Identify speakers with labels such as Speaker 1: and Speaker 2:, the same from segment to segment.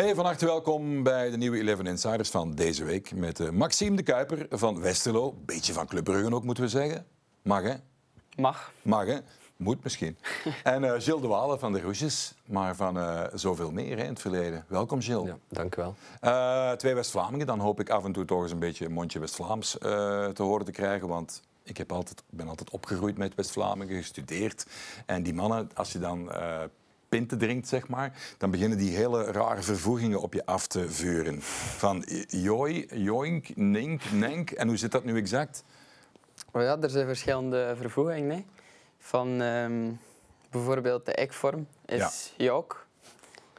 Speaker 1: Hey, van harte welkom bij de nieuwe Eleven Insiders van deze week met eh, Maxime de Kuiper van Westerlo. Beetje van Club ook, moeten we zeggen. Mag, hè? Mag. Mag, hè? Moet misschien. en uh, Gilles de Walen van de Rouges, maar van eh, zoveel meer hè, in het verleden. Welkom, Gilles. dank u wel. twee West-Vlamingen, dan hoop ik af en toe toch eens een beetje een mondje West-Vlaams te horen te krijgen, want ik heb altijd, ben altijd opgegroeid met West-Vlamingen, gestudeerd. En die mannen, als je dan pinten drinkt, zeg maar, dan beginnen die hele rare vervoegingen op je af te vuren. Van joi, joink, nink, nenk. En hoe zit dat nu exact? Oh ja, er zijn verschillende vervoegingen.
Speaker 2: Van ehm, bijvoorbeeld de ik-vorm is ja.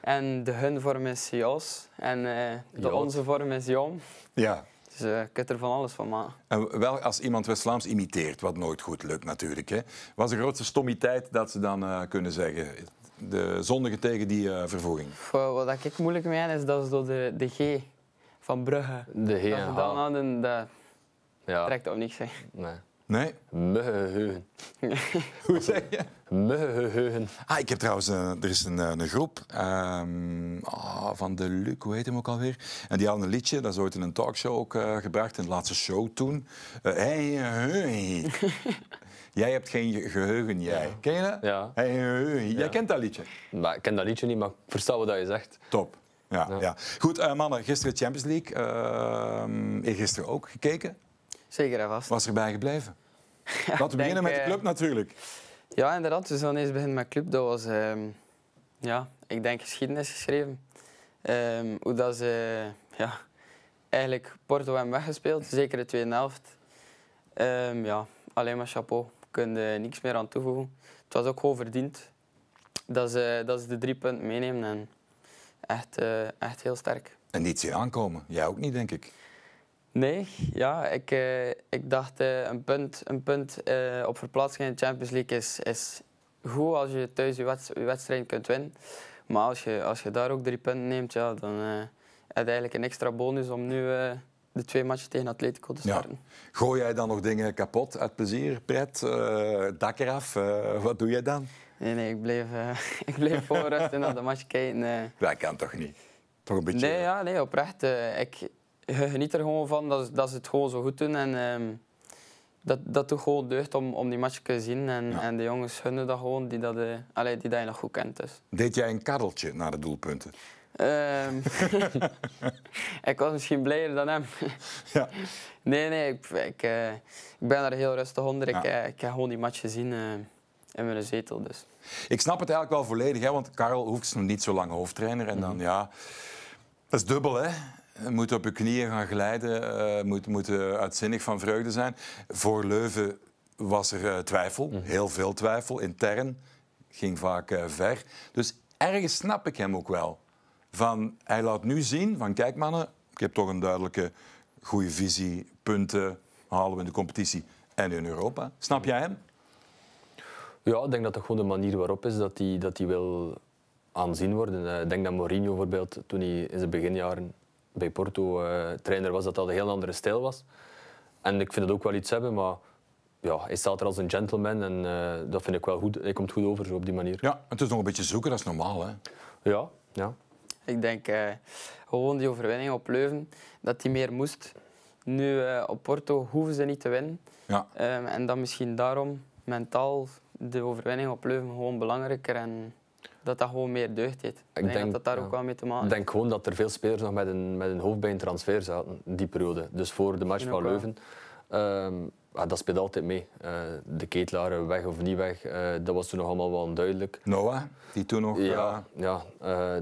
Speaker 2: En de hun-vorm is jos. En eh, de onze-vorm is jom. Ja. Dus je eh, kunt er van alles van maken.
Speaker 1: En wel als iemand west Slaams imiteert, wat nooit goed lukt natuurlijk. Hè? Wat is de grootste stommiteit dat ze dan eh, kunnen zeggen? de zondige tegen die uh, vervoeging?
Speaker 2: Wat ik moeilijk mee is dat is door de, de G van Brugge.
Speaker 3: De G en dan
Speaker 2: hadden, dat ja. trekt op niks. Hè. Nee.
Speaker 3: Nee? Muggeheugen.
Speaker 1: Hoe zeg je? Muggeheugen. Ah, ik heb trouwens, eh, er is een, eh, een groep ehm, ah, van de Luc, hoe heet hem ook alweer? En die hadden een liedje, dat is ooit in een talkshow ook gebracht, in de laatste show toen. Uh, hey, Jij hebt geen geheugen,
Speaker 3: jij. Ken je dat? Ja. geheugen. Jij kent dat liedje? Maar, ik ken dat liedje niet, maar ik versta wat je zegt. Top. Ja, ja.
Speaker 1: Goed, uh, mannen, gisteren Champions League. Uh, gisteren ook gekeken. Zeker en vast. Was erbij gebleven? ja, Laten we eh, beginnen met de club natuurlijk.
Speaker 2: Ja, inderdaad. Dus dan eens beginnen met club. Dat was, ehm, ja, ik denk, geschiedenis geschreven. Ehm, hoe dat ze ja, eigenlijk Porto hebben weggespeeld, zeker de tweede helft. ja, alleen maar chapeau kun je niks meer aan toevoegen. Het was ook gewoon verdiend dat ze, dat ze de drie punten meenemen. En echt, eh, echt heel sterk.
Speaker 1: En niet zien aankomen. Jij ook niet, denk ik. Nee,
Speaker 2: ja, ik, eh, ik dacht eh, een punt, een punt eh, op verplaatsing in de Champions League is, is goed als je thuis je, wedstrijd kunt winnen. Maar als je, als je daar ook drie punten neemt, ja, dan heb je eigenlijk een extra bonus om nu
Speaker 1: de twee matchen tegen Atletico te starten. Ja. Gooi jij dan nog dingen kapot uit plezier, pret, uh, dak eraf? Eh, wat doe jij dan? Nee, nee, ik bleef, eh, ik bleef voorrust en naar
Speaker 2: de match kijken.
Speaker 1: Dat kan toch niet?
Speaker 2: Toch een beetje... Nee, ja, nee oprecht. ik geniet er gewoon van dat, dat ze het gewoon zo goed doen. En, ehm, dat, dat doet gewoon deugd om, om die match te zien. En, en de jongens gunnen dat gewoon, die dat, allee, die dat je nog goed kent. Dus.
Speaker 1: Deed jij een karreltje naar de doelpunten? Ehm,
Speaker 2: ik was misschien blijer dan hem. ja. Nee, nee, ik, ik, eh, ben er heel rustig onder. Ik, eh, ik heb gewoon die match gezien uh, eh,
Speaker 1: in mijn zetel. Dus. Ik snap het eigenlijk wel volledig, hè, want Karel hoeft nog niet zo lang hoofdtrainer. En dan, mhm. ja, dat is dubbel, hè. Je moet op je knieën gaan glijden, moet, moet uitzinnig van vreugde zijn. Voor Leuven was er twijfel, mhm. heel veel twijfel, intern. Ging vaak ver. Dus ergens snap ik hem ook wel. Van, hij laat nu zien van kijk mannen, ik heb toch een duidelijke goede visie,
Speaker 3: punten halen we in de competitie en in Europa. Snap jij hem? Ja, ik denk dat dat gewoon de manier waarop is dat hij dat wil aanzien worden. Eh, ik denk dat Mourinho bijvoorbeeld, toen hij in zijn beginjaren bij Porto eh, trainer was, dat dat een heel andere stijl was. En ik vind het ook wel iets hebben, maar ja, hij staat er als een gentleman en eh, dat vind ik wel goed. Hij komt goed over zo op die manier. Ja, het is nog een beetje zoeken, dat is normaal hè? Ja, ja.
Speaker 2: Ik denk uh, gewoon die overwinning op Leuven, dat die meer moest. Nu eh, op Porto hoeven ze niet te winnen. Ja. Um, en dat misschien daarom mentaal de overwinning op Leuven gewoon belangrijker en dat dat gewoon meer deugd heeft. Ik denk, dat dat daar ook wel
Speaker 3: mee te maken heeft. Ik denk gewoon dat er veel spelers nog met een, met een hoofd transfer zaten die periode. Dus voor de match van Leuven. Ehm, Ah, dat speelt altijd mee. Eh, de ketelaren, eh, weg of niet weg, eh, dat was toen nog allemaal wel onduidelijk. Noah, die toen nog... Ja,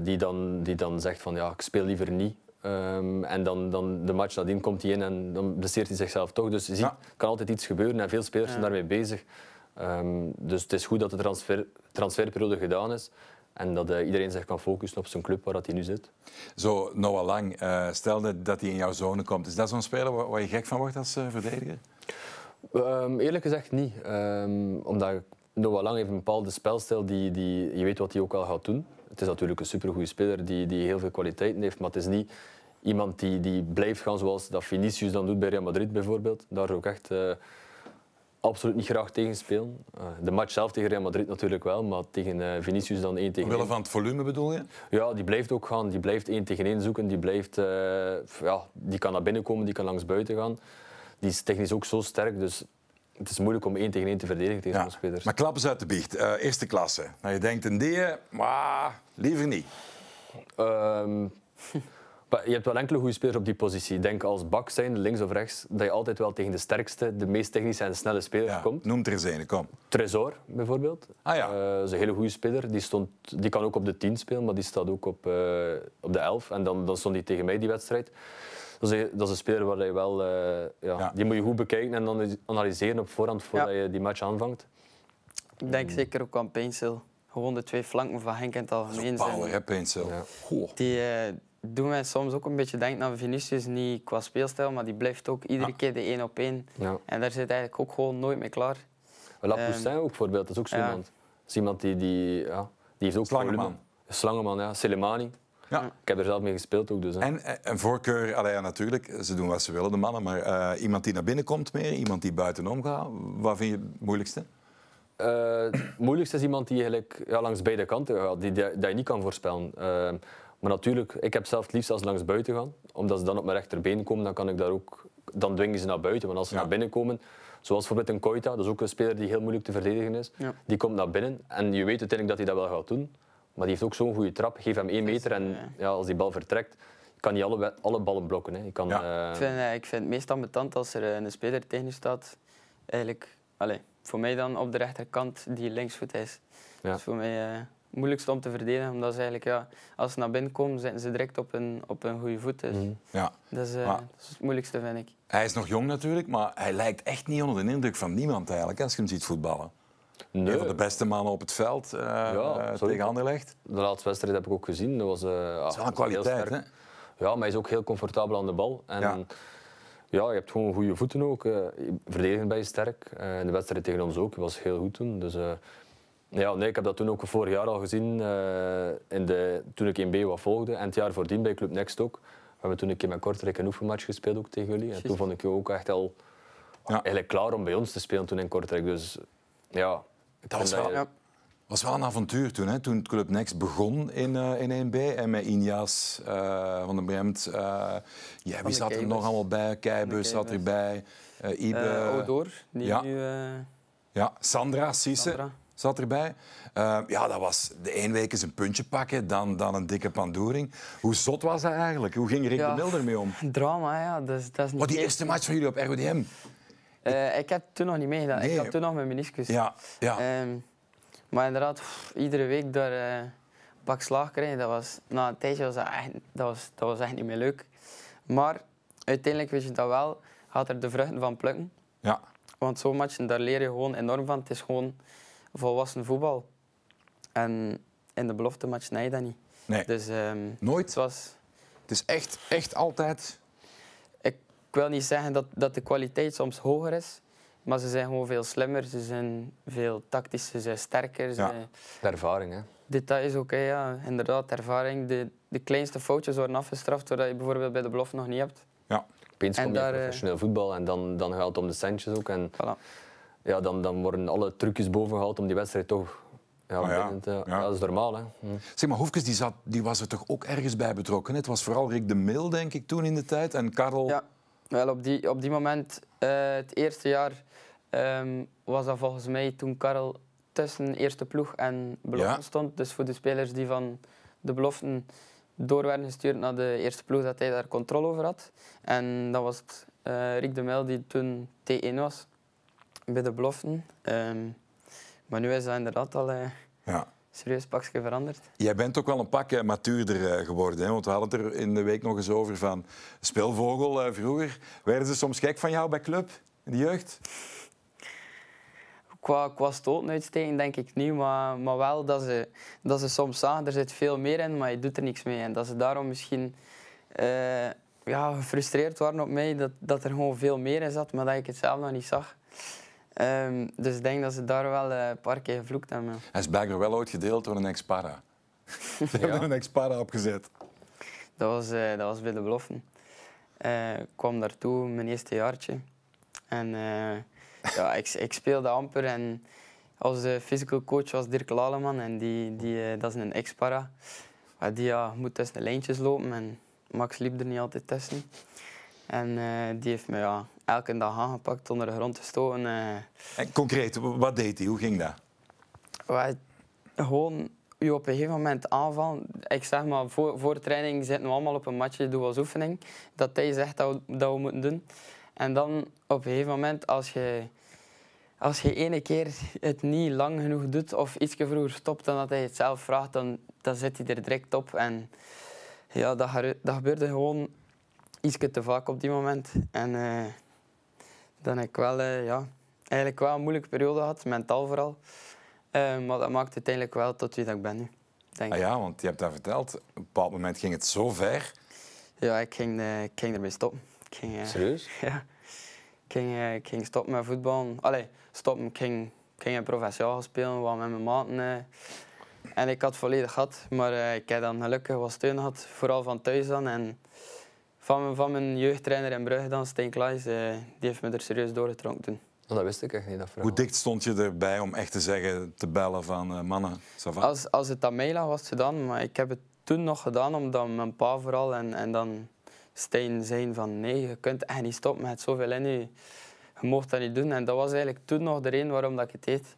Speaker 3: die, dan, die dan zegt van ja, ik speel liever niet. Ehm, en dan, dan de match nadien komt hij in en dan blesseert hij zichzelf toch. Dus je ziet, ja. kan altijd iets gebeuren en veel spelers zijn daarmee bezig. Ehm, dus het is goed dat de transfer, transferperiode gedaan is. En dat iedereen zich kan focussen op zijn club waar dat hij nu zit. Zo, Noah Lang, stel dat hij in jouw zone komt. Is dat zo'n speler waar, waar je gek
Speaker 1: van wordt als verdediger?
Speaker 3: Ehm, eerlijk gezegd niet. Um, omdat ik Noah Lang heeft een bepaalde spelstijl die, die je weet wat hij ook al gaat doen. Het is natuurlijk een supergoeie speler die, die heel veel kwaliteiten heeft, maar het is niet iemand die, die blijft gaan zoals dat Vinicius dan doet bij Real Madrid bijvoorbeeld. Daar ook echt eh, absoluut niet graag tegen spelen. Eh, de match zelf tegen Real Madrid natuurlijk wel, maar tegen eh, Vinicius dan één tegen 1. Omwille van het volume bedoel je? Ja, die blijft ook gaan. Die blijft één tegen één zoeken. Die, blijft, ja, die kan naar binnen komen, die kan langs buiten gaan die is technisch ook zo sterk. Dus het is moeilijk om één tegen één te verdedigen tegen zo'n speler. Maar klappen ze uit de biecht. Eh, eerste klasse. Nou, je denkt een die, maar liever niet. Ehm, je hebt wel enkele goede spelers op die positie. Denk als bak zijn, links of rechts, dat je altijd wel tegen de sterkste, de meest technische en snelle speler ja, komt. Noem er eens een, kom. Trezor bijvoorbeeld. Ah ja. Uh, dat is een hele goede speler. Die, stond, die kan ook op de 10 spelen, maar die staat ook op, eh, op de 11. En dan, dan stond hij tegen mij die wedstrijd dat is, een speler waar je wel, eh, ja, die moet je goed bekijken en dan analyseren op voorhand voordat je die match aanvangt. Ik denk zeker ook aan Pencil. Gewoon de twee flanken van Henk en het algemeen zijn. Power, hè,
Speaker 1: Paincil.
Speaker 2: Die eh, doen wij soms ook een beetje denken aan Vinicius, niet qua speelstijl, maar die blijft ook iedere keer de één op één. En daar zit eigenlijk ook gewoon nooit mee klaar.
Speaker 3: Eh, La ehm, Poussin ook bijvoorbeeld, dat is ook zo iemand. Dat is iemand die, die, ja, die heeft ook Slangeman. Slangeman, ja. Selemani. Ja. Ik heb er zelf mee gespeeld ook. Dus, hè. en
Speaker 1: eh, een voorkeur, allee, natuurlijk, ze doen wat ze willen, de mannen. Maar eh, iemand die naar binnen komt meer, iemand die buitenom gaat,
Speaker 3: wat vind je het moeilijkste? Eh, het moeilijkste is iemand die eigenlijk ja, langs beide kanten gaat, die, die, je niet kan voorspellen. maar natuurlijk, ik heb zelf het liefst als langs buiten gaan, omdat ze dan op mijn rechterbeen komen, dan kan ik daar ook, dan dwingen ze naar buiten. Want als ze naar binnen komen, zoals bijvoorbeeld een Koita, dat is ook een speler die heel moeilijk te verdedigen is, die komt naar binnen en je weet uiteindelijk dat hij dat wel gaat doen. Maar die heeft ook zo'n goede trap. Geef hem één meter en eh. ja, als die bal vertrekt, kan hij alle, alle ballen blokken. Hè. kan, ja. Eh, ik, vind,
Speaker 2: eh, ik vind het meest ambetant als er een speler tegen staat. Eigenlijk, allez, voor mij dan op de rechterkant die linksvoet is. Ja. Dat is voor mij uh, het moeilijkste om te verdedigen. Omdat ze eigenlijk, ja, als ze naar binnen komen, zitten ze direct op een, op een goede voet. Dus.
Speaker 1: Mhm. Ja. Dat is, dat,
Speaker 2: is, het moeilijkste, vind ik.
Speaker 1: Hij is nog jong natuurlijk, maar hij lijkt echt niet onder de indruk van niemand eigenlijk, als je hem ziet voetballen. Een van de
Speaker 3: beste mannen op het veld uh, tegen Anderlecht. De laatste wedstrijd heb ik ook gezien. Dat was, uh, dat is een kwaliteit, hè? Ja, maar hij is ook heel comfortabel aan de bal. En, ja. ja je hebt gewoon goede voeten ook. Verdediging verdedigend bij je sterk. de wedstrijd tegen ons ook. was heel goed toen. Dus, ja, nee, ik heb dat toen ook vorig jaar al gezien. in de, toen ik in B wat volgde. En het jaar voordien bij Club Next ook. We hebben toen een keer met Kortrijk een oefenmatch gespeeld ook tegen jullie. En toen vond ik je ook echt al eigenlijk klaar om bij ons te spelen toen in Kortrijk. Dus ja, dat was wel,
Speaker 1: was wel een avontuur toen, hè? toen Club Next begon in, uh, in 1B. En met Injas eh, van den Bremt. Uh, eh, ja, wie zat er nog allemaal bij? Keibus zat erbij. Uh, Ibe. Odoor, die ja. nu... Ja, Sandra Sisse. zat erbij. ja, dat was de één week eens een puntje pakken, dan, dan een dikke pandoering. Hoe zot was dat eigenlijk? Hoe ging Rick de Milder
Speaker 2: mee om? Drama, ja. Dus, dat is niet maar oh, die eerste match van jullie op RWDM, eh, ik heb toen nog niet meegedaan. Ik had toen nog mijn meniscus. Ja, ja. Ehm, maar inderdaad, iedere week daar uh, eh, een bak slaag krijgen, dat was, na een tijdje was dat, echt, dat, was, dat was echt niet meer leuk. Maar uiteindelijk wist je dat wel, Had er de vruchten van plukken. Ja. Want zo'n match, daar leer je gewoon enorm van. Het is gewoon volwassen voetbal. En in de belofte match nee, dat niet. Nee. Dus, ehm, Nooit? Het, was... het is echt, echt altijd ik wil niet zeggen dat, dat de kwaliteit soms hoger is. Maar ze zijn gewoon veel slimmer, ze zijn veel tactischer, ze zijn sterker. Ja. De ervaring, hè? Detail is oké, ja. Inderdaad, de ervaring. De, de kleinste foutjes worden afgestraft, doordat je bijvoorbeeld bij de belofte nog niet hebt.
Speaker 3: Ja. Opeens kom je daar, eh, professioneel voetbal en dan, dan gaat het om de centjes ook. En voilà. ja, dan, dan worden alle trucjes boven gehaald om die wedstrijd toch... Ja, ah, ja. te, ja. dat is normaal. Hè.
Speaker 1: Hm. Zeg maar, Hofkes die zat, die was er toch ook ergens bij betrokken? Het was vooral Rick de Mil, denk ik, toen in de tijd. En Karel... Ja. Wel, op die, op die
Speaker 2: moment, eh, het eerste jaar, ehm, was dat volgens mij toen Karel tussen eerste ploeg en belofte stond. Dus voor de spelers die van de beloften door werden gestuurd naar de eerste ploeg, dat hij daar controle over had. En dat was het, eh, Rick de Mel die toen T1 was bij de beloften. Ehm, maar nu is dat inderdaad al... Eh, ja serieus pakje veranderd.
Speaker 1: Jij bent ook wel een pak matuurder eh, geworden. Hè? Want we hadden het er in de week nog eens over van speelvogel eh, vroeger. Werden ze soms gek van jou bij club, in de jeugd? Qua, qua
Speaker 2: denk ik niet, maar, maar wel dat ze, dat ze soms zagen, er zit veel meer in, maar je doet er niks mee. En dat ze daarom misschien eh, ja, gefrustreerd waren op mij, dat, dat er gewoon veel meer in zat, maar dat ik het zelf nog niet zag. Ehm, dus ik denk dat ze daar wel eh, een paar keer
Speaker 1: gevloekt hebben. Hij is blijkbaar wel ooit gedeeld door een ex-para. ze ja. hebben een ex-para opgezet.
Speaker 2: Dat was, uh, dat was bij de Bloffen. Eh, ik kwam daartoe, mijn eerste jaartje. En ja, ik, ik speelde amper en als physical coach was Dirk Laleman en die, die, dat is een ex-para. Ah, die ja, moet tussen de lijntjes lopen en Max liep er niet altijd tussen. En eh, die heeft me ja, elke dag aangepakt, onder de grond te Uh. Eh.
Speaker 1: En concreet, wat deed hij? Hoe ging dat?
Speaker 2: gewoon je op een gegeven moment aanvallen. Ik zeg maar, voor, voor training zitten we allemaal op een matje, doen we als oefening. Dat hij zegt dat we, dat we moeten doen. En dan op een gegeven moment, als je, als je ene keer het niet lang genoeg doet of iets vroeger stopt dan dat hij het zelf vraagt, dan, dan zit hij er direct op. En ja, dat, dat gebeurde gewoon iets te vaak op die moment. En uh, dan heb ik wel, uh, ja, eigenlijk wel een moeilijke periode gehad, mentaal vooral. Uh, maar dat maakt uiteindelijk wel tot wie dat ik ben nu.
Speaker 1: Denk ah ja, want je hebt dat verteld. Op een bepaald moment ging het zo ver. Ja, ik ging, ik ging ermee stoppen. Ik ging, Serieus? Ja.
Speaker 2: Ik ging, ik ging stoppen met voetbal. Allee, stoppen. Ik ging, ik ging professioneel spelen, wat met mijn maten. En ik had volledig gehad, maar ik heb dan gelukkig wat steun gehad, vooral van thuis dan. En van, van mijn jeugdtrainer in Brugge, dan, Stijn Klaes, eh, die heeft me er serieus doorgetrokken toen. Oh, dat wist ik echt niet. Dat verhaal. Hoe
Speaker 1: dicht stond je erbij om echt te zeggen, te
Speaker 2: bellen van eh, mannen, Als, als het aan mij lag, was het gedaan. Maar ik heb het toen nog gedaan, omdat mijn pa vooral en, en dan Stijn zijn van nee, je kunt echt niet stoppen met zoveel in je. Je mocht dat niet doen. En dat was eigenlijk toen nog de reden waarom dat ik het deed.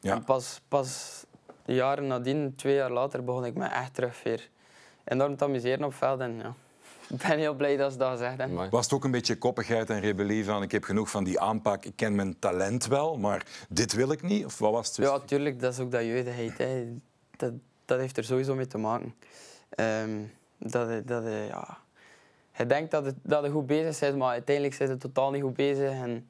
Speaker 2: Ja. pas, pas jaren nadien, twee jaar later, begon ik me echt terug weer enorm te amuseren op veld. En, ja. Ik ben heel blij dat ze dat zeggen.
Speaker 1: Was het ook een beetje koppigheid en rebellie van ik heb genoeg van die aanpak, ik ken mijn talent wel, maar dit wil ik niet? Of wat was het? Ja, natuurlijk.
Speaker 2: dat is ook dat jeugdigheid. Hè. Dat, dat heeft er sowieso mee te maken. Ehm, dat, dat, ja. Je denkt dat het, dat goed bezig is, maar uiteindelijk zit het totaal niet
Speaker 1: goed bezig. En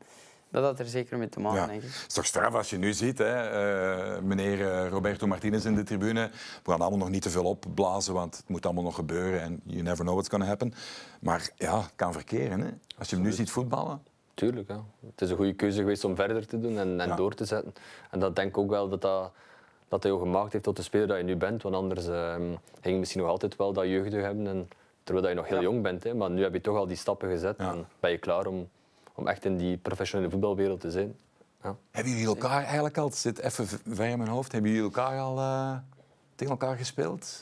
Speaker 1: dat had er zeker mee te maken, ja. Het is toch straf als je nu ziet, hè, eh, meneer eh, Roberto Martinez in de tribune. We gaan allemaal nog niet te veel opblazen, want het moet allemaal nog gebeuren. En you never know what's going to happen. Maar ja, het kan verkeren. Hè? Als je hem nu ziet voetballen.
Speaker 3: Tuurlijk, ja. het is een goede keuze geweest om verder te doen en, en door te zetten. En dat denk ik ook wel dat dat, dat hij jou gemaakt heeft tot de speler dat je nu bent. Want anders uh, ging je misschien nog altijd wel dat jeugdig hebben. En, terwijl je nog heel jong bent. Hè. Maar nu heb je toch al die stappen gezet en ben je klaar om om echt in die professionele voetbalwereld te zijn. Ja. Hebben jullie elkaar eigenlijk al, het zit even ver in mijn hoofd, hebben jullie elkaar al eh, tegen elkaar gespeeld?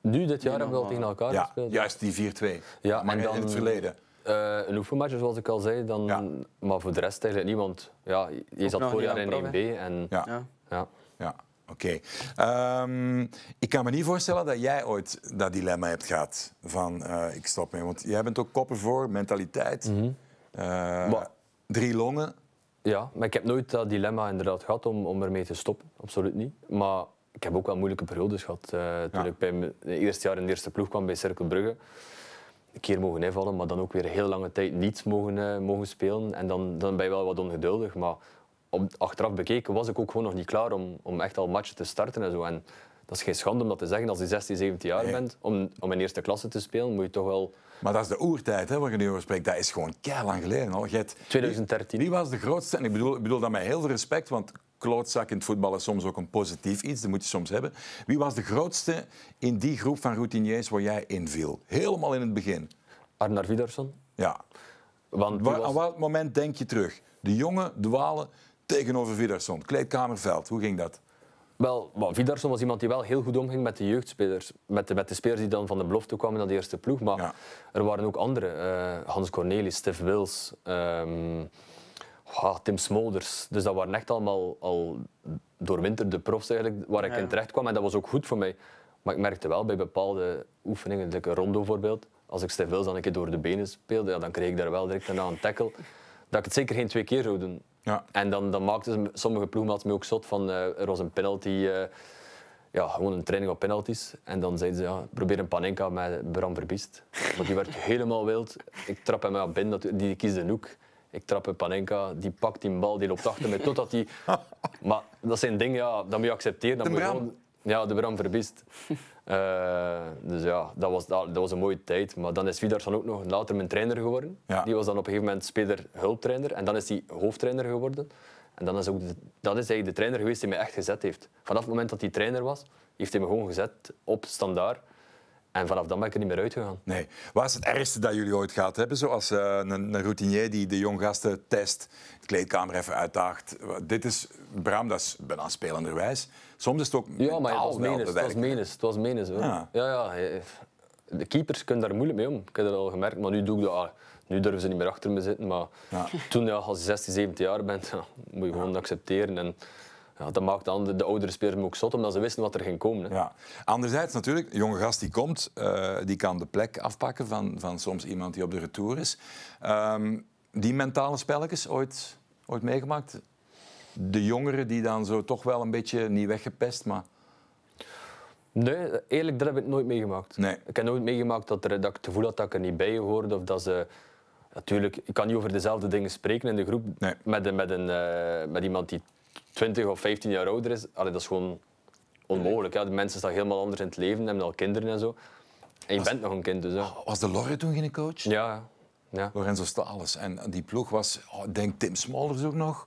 Speaker 3: Nu, dit jaar, hebben we al tegen elkaar ja, gespeeld. Juist die 4-2. Ja, maar dan, in het verleden. Uh, een oefenmatch, zoals ik al zei. Dan, Maar voor de rest eigenlijk niemand. Ja, je zat vorig jaar in 1B. En, ja. ja.
Speaker 1: ja. Oké. Ehm, ik kan me niet voorstellen dat jij ooit dat dilemma hebt
Speaker 3: gehad. Van, eh, ik stop mee. Want jij bent ook koppen voor, mentaliteit. Mhm. Eh, maar, drie longen. Ja, maar ik heb nooit dat dilemma inderdaad gehad om, om ermee te stoppen. Absoluut niet. Maar ik heb ook wel moeilijke periodes gehad. Uh, toen ik bij mijn eerste jaar in de eerste ploeg kwam bij Cirkel Brugge. Een keer mogen invallen, maar dan ook weer heel lange tijd niet mogen, eh, mogen spelen. En dan, dan ben je wel wat ongeduldig. Maar op, achteraf bekeken was ik ook gewoon nog niet klaar om, om echt al matchen te starten en zo. En dat is geen schande om dat te zeggen. Als je 16, 17 jaar bent, om, om in eerste klasse te spelen, moet je toch wel...
Speaker 1: Maar dat is de oertijd, hè, waar je nu over spreekt. Dat is gewoon lang geleden al. 2013. Wie was de grootste. En ik bedoel, ik bedoel dat met heel veel respect, want klootzak in het voetbal is soms ook een positief iets. Dat moet je soms hebben. Wie was de grootste in die groep van routiniers waar jij in viel? Helemaal in het begin. Arnar Vidarsson. Ja. Want was... Aan welk moment denk je terug? De jongen dwalen tegenover Vidarsson. Kleedkamerveld, hoe ging dat?
Speaker 3: Wel, Vidarsson was iemand die wel heel goed omging met de jeugdspelers. Met de, met de spelers die dan van de belofte kwamen naar de eerste ploeg. Maar er waren ook anderen. Eh, Hans Cornelis, Stef Wils, ehm, Tim Smolders. Dus dat waren echt allemaal al doorwinterde profs eigenlijk, waar ik in terecht kwam. En dat was ook goed voor mij. Maar ik merkte wel bij bepaalde oefeningen, een rondo bijvoorbeeld, als ik Stef Wils dan een keer door de benen speelde, ja, dan kreeg ik daar wel direct daarna een tackle. Dat ik het zeker geen twee keer zou doen. Ja. En dan, dan maakten sommige ploegmaats me ook zot van eh, er was een penalty, eh, ja, gewoon een training op penalties. En dan zeiden ze, ja, probeer een panenka met Bram Verbiest. Want die werd helemaal wild. Ik trap hem aan binnen, die kiest een hoek. Ik trap een panenka, die pakt die bal, die loopt achter me totdat die... Maar dat zijn dingen, ja, dat moet je accepteren. Dat moet je Ja, de Bram Verbiest. Eh, dus ja, dat was, dat, was een mooie tijd. Maar dan is dan ook nog later mijn trainer geworden. Die was dan op een gegeven moment speler-hulptrainer. En dan is hij hoofdtrainer geworden. En dan is ook dat is eigenlijk de trainer geweest die mij echt gezet heeft. Vanaf het moment dat hij trainer was, heeft hij me gewoon gezet op standaard. En vanaf dan ben ik er niet meer uitgegaan. Nee. Wat is het ergste dat jullie ooit gehad hebben? Zoals eh, een, een, routinier die de jong
Speaker 1: gasten test, de kleedkamer even uitdaagt. Dit is, Bram, dat is bijna spelenderwijs.
Speaker 3: Soms is het ook Ja, maar het was menes, Het was menes, Het was Ja. ja, ja. De keepers kunnen daar moeilijk mee om. Ik heb dat al gemerkt, maar nu doe ik dat. Ah, nu durven ze niet meer achter me zitten, maar ja. toen, ja, als je 16, 17 jaar bent, moet je gewoon accepteren. En, ja, dat maakt dan de, de oudere spelers ook zot, omdat ze wisten wat er ging komen. Ja. Anderzijds natuurlijk, een jonge gast die komt, uh, die
Speaker 1: kan de plek afpakken van, van soms iemand die op de retour is. Um, die mentale spelletjes ooit, ooit meegemaakt? de jongeren die dan zo toch wel een beetje niet weggepest,
Speaker 3: maar. Nee, eerlijk, dat heb ik nooit meegemaakt. Ik heb nooit meegemaakt dat, er, dat ik het gevoel had dat ik er niet bij hoorde of dat ze. Natuurlijk, ik kan niet over dezelfde dingen spreken in de groep met, met, een, met eh, iemand die 20 of 15 jaar ouder is. Allee, dat is gewoon onmogelijk. De mensen staan helemaal anders in het leven, hebben al kinderen en zo. En je bent nog een kind dus.
Speaker 1: Was de Lorre toen geen coach? Ja. ja. Lorenzo alles. En die ploeg was, oh, denk Tim Smolders ook nog?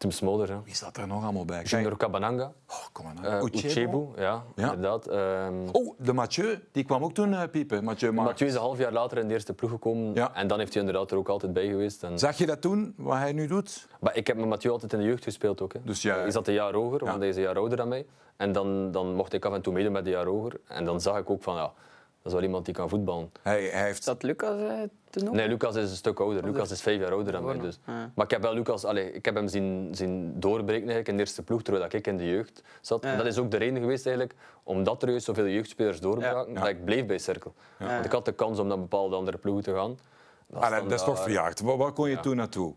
Speaker 1: Tim Smolder. hè. Wie staat er nog allemaal bij? Junior Cabananga.
Speaker 3: Oh, nou. eh, Uchebo. ja, ja, inderdaad. Ehm, oh, de Mathieu, die kwam ook toen uh, piepen. Mathieu, Mathieu is een half jaar later in de eerste ploeg gekomen. Ja. En dan heeft hij inderdaad er ook altijd bij geweest. En... Zag je dat toen, wat hij nu doet? Maar ik heb met Mathieu altijd in de jeugd gespeeld ook. Hè. Dus ja, hij zat een jaar hoger, want hij is een jaar ouder dan mij. En dan, dan mocht ik af en toe meedoen met een jaar hoger. En dan zag ik ook van, ja, dat is wel iemand die kan voetballen. Hij, heeft... Is dat Lucas eh, toen Nee, Lucas is een stuk ouder. Lucas is vijf jaar ouder dan mij. Dus. Maar ik heb wel Lucas, allez, ik heb hem zien, zien doorbreken eigenlijk in de eerste ploeg, terwijl ik in de jeugd zat. En dat is ook de reden geweest eigenlijk, omdat er juist zoveel jeugdspelers doorbraken, dat ik bleef bij Cirkel. Want ik had de kans om naar bepaalde andere ploegen te gaan. Dat, ah, dat is toch verjaagd. Waar, waar kon je toen naartoe?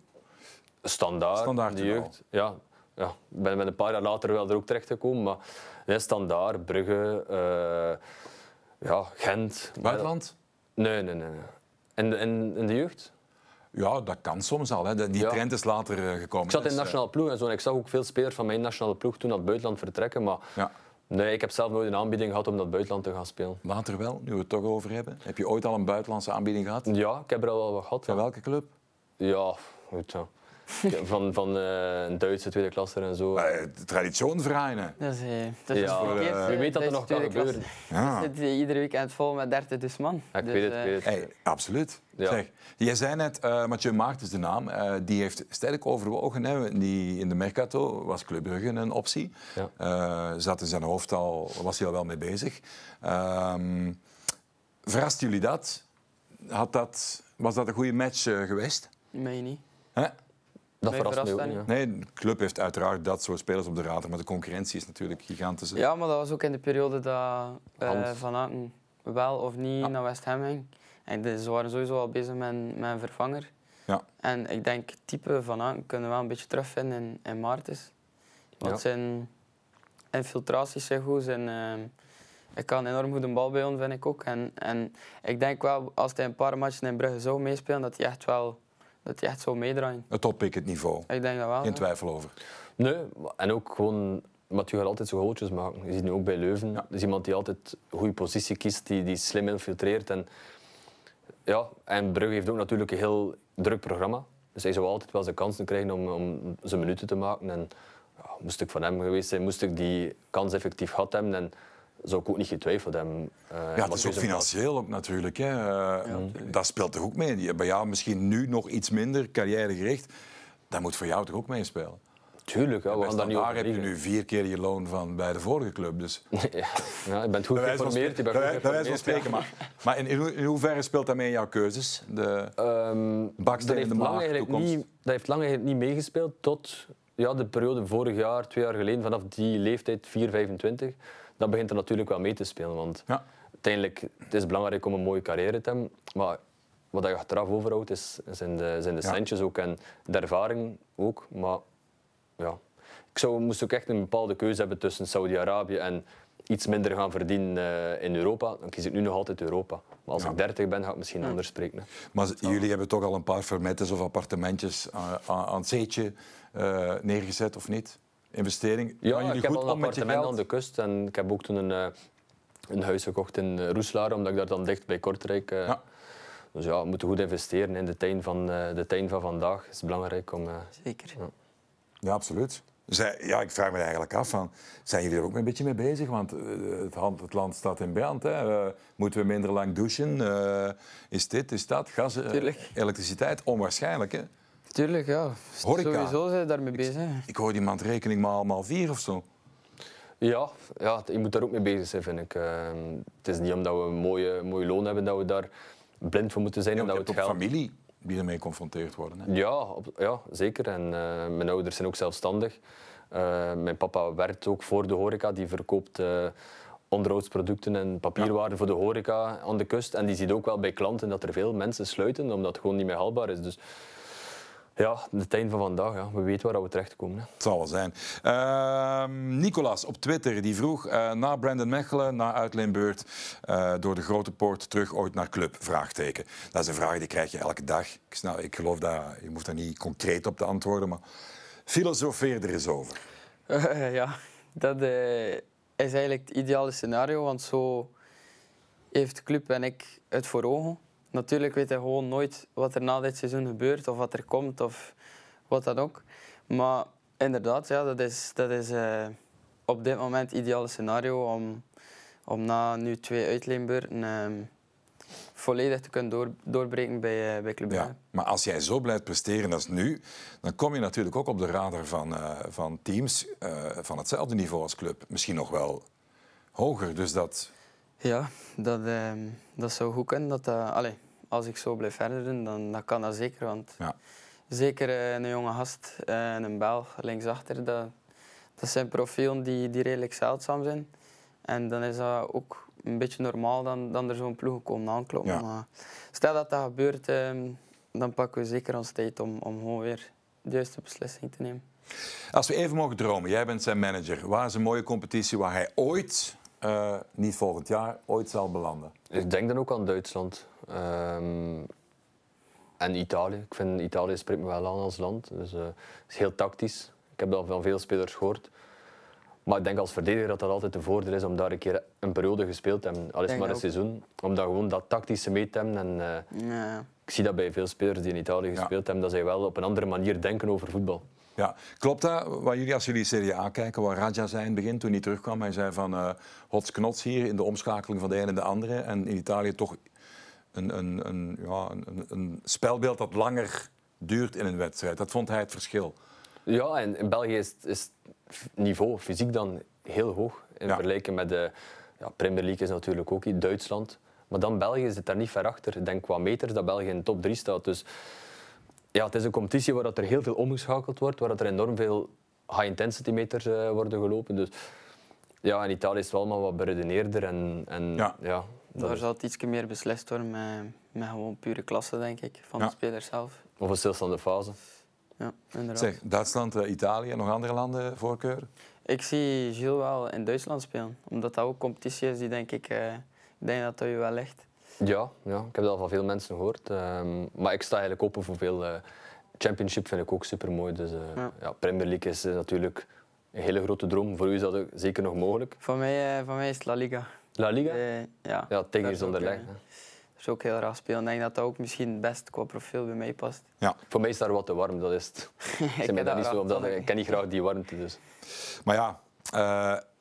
Speaker 3: Standaard, standaard de jeugd. Ja. Ja, ik ben, met een paar jaar later wel er ook terecht gekomen, maar standaard, Brugge, eh, ja, Gent. Buitenland? Nee, nee, nee. En, en, in de jeugd? Ja, dat kan soms al. Hè.
Speaker 1: Die trend is later eh, gekomen.
Speaker 3: Ik zat dus, in eh, nationale ploeg en zo. En ik zag ook veel spelers van mijn nationale ploeg toen naar het buitenland vertrekken. Maar ja. nee, ik heb zelf nooit een aanbieding gehad om naar buitenland te gaan spelen. Later wel, nu we het toch over hebben. Heb je ooit al een buitenlandse aanbieding gehad? Ja, ik heb er al wel wat gehad. Van welke club? Ja, goed zo. van, van eh, Duitse tweede klasse en zo. Maar, eh, traditionsvereinen.
Speaker 2: Dat is, eh, dat is ja. voor, uh, weet dat er nog kan gebeuren. Ja. zit iedere weekend vol met 30 dus
Speaker 1: man. ik dus, weet het, weet Hey, absoluut. Zeg, jij zei net, Mathieu Maart is de naam, die heeft sterk overwogen. Hè, die, in de Mercato was Club Brugge een optie. Ja. zat in zijn hoofd al, was hij al wel mee bezig. Ehm, verrast jullie dat? Had dat? Was dat een goede match geweest? Meen je niet. Dat Nee, de club heeft uiteraard dat soort spelers op de radar, maar de concurrentie is natuurlijk gigantisch. Ja,
Speaker 2: maar dat was ook in de periode dat eh, Van Aken wel of niet naar West Ham ging. En ze waren sowieso al bezig met, met een vervanger. Ja. En ik denk, type Van Aken kunnen we wel een beetje terugvinden in, in Maartens. Want ja. zijn infiltraties zijn goed, zijn... Eh, ik kan enorm goed een bal bij ons, vind ik ook. En, en ik denk wel, als hij een paar matchen in Brugge zou meespelen, dat hij echt wel dat je echt zo meedraaien.
Speaker 3: Het oppikken, het niveau. Ik denk dat wel. Geen twijfel over. Nee, en ook gewoon Mathieu gaat altijd zo goaltjes maken. Je ziet nu ook bij Leuven. Ja. Dat is iemand die altijd goede positie kiest, die, die slim infiltreert. En, ja, en Brugge heeft ook natuurlijk een heel druk programma. Dus hij zou altijd wel zijn kansen krijgen om, om zijn minuten te maken. En ja, moest ik van hem geweest zijn, moest ik die kans effectief gehad hebben zou ik ook niet getwijfeld hebben. Eh, ja, het is ook financieel
Speaker 1: ook natuurlijk. Hè. Eh, dat speelt toch ook mee? Bij jou misschien nu nog iets minder carrièregericht. Dat moet voor jou toch ook meespelen? Tuurlijk, ja, we daar heb je nu vier keer je loon van bij de vorige club. Dus. ja, je bent goed geïnformeerd. Je bent goed geïnformeerd. spreken, maar, maar in,
Speaker 3: in, hoeverre speelt dat mee in jouw keuzes? De um, baksteen in de maag, toekomst? dat heeft lang niet meegespeeld tot ja, de periode vorig jaar, twee jaar geleden, vanaf die leeftijd, 4, 25 dat begint er natuurlijk wel mee te spelen. Want uiteindelijk het is het belangrijk om een mooie carrière te hebben. Maar wat je achteraf overhoudt, is, zijn de, zijn de centjes ook en de ervaring ook. Maar ja, ik zou, moest ook echt een bepaalde keuze hebben tussen Saudi-Arabië en iets minder gaan verdienen eh, in Europa, dan kies ik nu nog altijd Europa. Maar als ik 30 ben, ga ik misschien anders spreken. Hè. Maar jullie hebben toch al een paar vermettes of appartementjes eh, aan, aan het zeetje eh, neergezet, of niet?
Speaker 1: investering.
Speaker 3: Ja, ik goed heb al een appartement aan de kust en ik heb ook toen een, eh, een huis gekocht in eh, Roeslaar, omdat ik daar dan dicht bij Kortrijk... Eh, ja. Dus ja, we moeten goed investeren in de tuin van, de tuin van vandaag. is belangrijk om... Zeker. Ja, ja absoluut. Zij, ja, ik vraag me eigenlijk af, van, zijn
Speaker 1: jullie er ook een beetje mee bezig? Want het, hand, het, land staat in brand. Hè. moeten we minder lang douchen? is dit, is dat? Gas, elektriciteit? Onwaarschijnlijk, hè? Tuurlijk, ja. Sowieso zijn ze daarmee bezig. Ik, hoor die maand rekening maar allemaal vier of zo.
Speaker 3: Ja, ja, ik moet daar ook mee bezig zijn, vind ik. Ehm, het is niet omdat we een mooie, mooie loon hebben dat we daar blind voor moeten zijn. Ja, omdat we het familie die ermee geconfronteerd worden. Hè? Ja, ja, zeker. En eh, mijn ouders zijn ook zelfstandig. Eh, mijn papa werkt ook voor de horeca. Die verkoopt eh, onderhoudsproducten en papierwaren voor de horeca aan de kust. En die ziet ook wel bij klanten dat er veel mensen sluiten, omdat het gewoon niet meer haalbaar is. Dus ja, de einde van vandaag. Ja. We weten waar we terechtkomen. komen. Het zal wel zijn. Ehm, Nicolas op
Speaker 1: Twitter die vroeg eh, na Brandon Mechelen, na uitleenbeurt, uh, eh, door de grote poort terug ooit naar club? Vraagteken. Dat is een vraag die krijg je elke dag. Ik, ik geloof dat je moet daar niet concreet op te antwoorden, maar filosofeer er eens over.
Speaker 2: Eh, ja, dat is eigenlijk het ideale scenario, want zo heeft de club en ik het voor ogen. Natuurlijk weet hij gewoon nooit wat er na dit seizoen gebeurt of wat er komt of wat dan ook. Maar inderdaad, ja, dat is, dat is eh, op dit moment het ideale scenario om, om na nu twee uitleenbeurten ehm, volledig te kunnen door, doorbreken bij, eh, bij Club ja,
Speaker 1: Maar als jij zo blijft presteren als nu, dan kom je natuurlijk ook op de radar van, eh, van teams van hetzelfde niveau als Club. Misschien nog wel hoger. Dus dat ja, dat, ehm, dat zou
Speaker 2: goed kunnen. Dat, allez, als ik zo blijf verder doen, dan dat kan dat zeker. Want ja. zeker eh, een jonge gast eh, en een Belg linksachter, dat, dat zijn profielen die, die redelijk zeldzaam zijn. En dan is dat ook een beetje normaal dan, dan er zo'n ploeg komt aankloppen. Maar stel dat dat gebeurt, ehm, dan pakken we zeker ons tijd om, om gewoon weer de juiste beslissing te nemen.
Speaker 1: Als we even mogen dromen, jij bent zijn manager. Waar is een mooie
Speaker 3: competitie waar hij ooit eh, niet volgend jaar, ooit zal belanden. Ik denk dan ook aan Duitsland. Ehm, en Italië. Ik vind Italië spreekt me wel aan als land. Dus eh, het is heel tactisch. Ik heb dat van veel spelers gehoord. Maar ik denk als verdediger dat dat altijd een voordeel is om daar een keer een periode gespeeld te hebben. Al is maar een seizoen. Om daar gewoon dat tactische mee te hebben. En, eh, Ik zie dat bij veel spelers die in Italië gespeeld hebben, dat zij wel op een andere manier denken over voetbal. Ja, klopt dat? Wat jullie, als jullie Serie A kijken, waar Raja zei in het begin toen
Speaker 1: hij terugkwam, hij zei van uh, hots knots hier in de omschakeling van de ene en de andere. En in Italië toch een, een, een, ja, een spelbeeld dat langer duurt in een wedstrijd. Dat
Speaker 3: vond hij het verschil. Ja, en in België is, het niveau fysiek dan heel hoog. In vergelijking met de ja, Premier League is natuurlijk ook in Duitsland. Maar dan België zit daar niet ver achter. Ik denk qua meters dat België in de top 3 staat. Dus ja, het is een competitie waar dat er heel veel omgeschakeld wordt, waar dat er enorm veel high-intensity meters eh, worden gelopen. Dus ja, in Italië is het wel maar wat beredeneerder. En, en, ja. Daar zal het iets meer beslist
Speaker 2: worden met, met gewoon pure klasse, denk ik, van de spelers zelf.
Speaker 3: Of een stilstaande fase.
Speaker 2: Ja, inderdaad. Zeg, Duitsland, eh, Italië, nog andere landen voorkeur? Ik zie Gilles wel in Duitsland spelen, omdat dat ook competitie is die denk ik, eh, ik denk dat dat je wel ligt.
Speaker 3: Ja, ja, ik heb dat al van veel mensen gehoord. Ehm, maar ik sta eigenlijk open voor veel. Eh, championship vind ik ook super mooi. Dus eh, ja. Premier League is natuurlijk een hele grote droom. Voor u is dat ook zeker nog mogelijk. Voor
Speaker 2: mij, eh, voor mij is het La Liga. La Liga?
Speaker 3: ja, ja Tigers onderleg. Dat is
Speaker 2: ook heel raar spelen. Ik denk dat dat ook misschien het best qua profiel bij mij past.
Speaker 3: Ja. Voor mij is daar wat te warm, dat is ik, ken dat niet zo, dat, ik ken niet graag die warmte. Dus. Maar ja,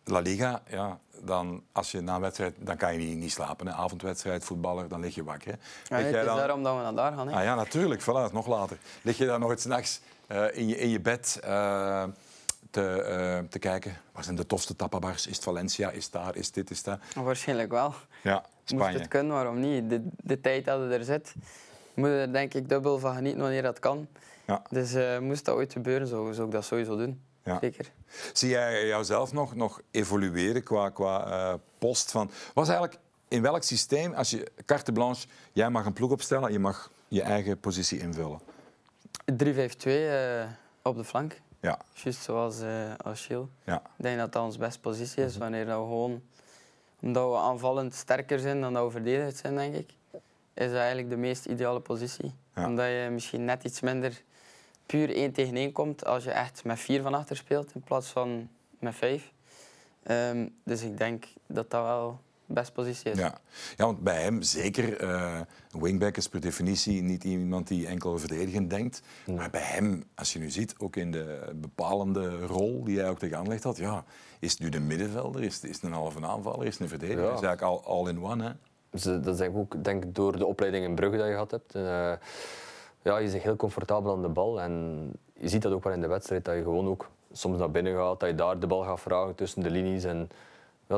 Speaker 1: La Liga, ja, dan als je na een wedstrijd, dan kan je niet, slapen. Een Avondwedstrijd, voetballer, dan lig je wakker. Ja, het is dan... daarom dat we naar daar gaan. Hè? Ah, ja, natuurlijk, voilà, nog later. Lig je dan nog eens nachts eh, in, je, in je bed eh, te, eh, te kijken, waar zijn de tofste tapabars? Is het Valencia, is het daar, is dit, is dat?
Speaker 2: Waarschijnlijk wel.
Speaker 1: Ja, Spanje. Moest het
Speaker 2: kunnen, waarom niet? De, de tijd dat het er zit, moet je er denk ik dubbel van genieten wanneer dat kan. Ja. Dus moest dat ooit gebeuren, zou ik dat sowieso doen.
Speaker 1: Ja. Zie jij jouzelf nog, nog evolueren qua, qua eh, post? Van, was eigenlijk in welk systeem, als je carte blanche, jij mag een ploeg opstellen, je mag je eigen positie invullen? 3-5-2 eh, op de flank. Ja.
Speaker 2: Juist zoals eh, als Shield. Ja. Ik denk dat dat onze beste positie is, mhm. wanneer we gewoon, omdat we aanvallend sterker zijn dan dat we verdedigd zijn, denk ik, is dat eigenlijk de meest ideale positie. Omdat je misschien net iets minder puur 1 tegen 1 komt als je echt met 4 van achter speelt in plaats van met 5. Ehm, dus ik denk dat dat wel best positie is. Ja,
Speaker 1: ja want bij hem zeker, een eh, wingback is per definitie niet iemand die enkel verdedigend denkt. Maar bij hem, als je nu ziet, ook in de bepalende rol die hij ook tegen aanleg had, ja, is het nu de
Speaker 3: middenvelder, is het, is een halve aanvaller, is het een verdediger? Ja. is eigenlijk all, in one. Hè? Dus, eh, dat is ook denk door de opleiding in Brugge dat je gehad hebt. Eh, ja, je zit heel comfortabel aan de bal. En je ziet dat ook wel in de wedstrijd, dat je gewoon ook soms naar binnen gaat, dat je daar de bal gaat vragen tussen de linies. En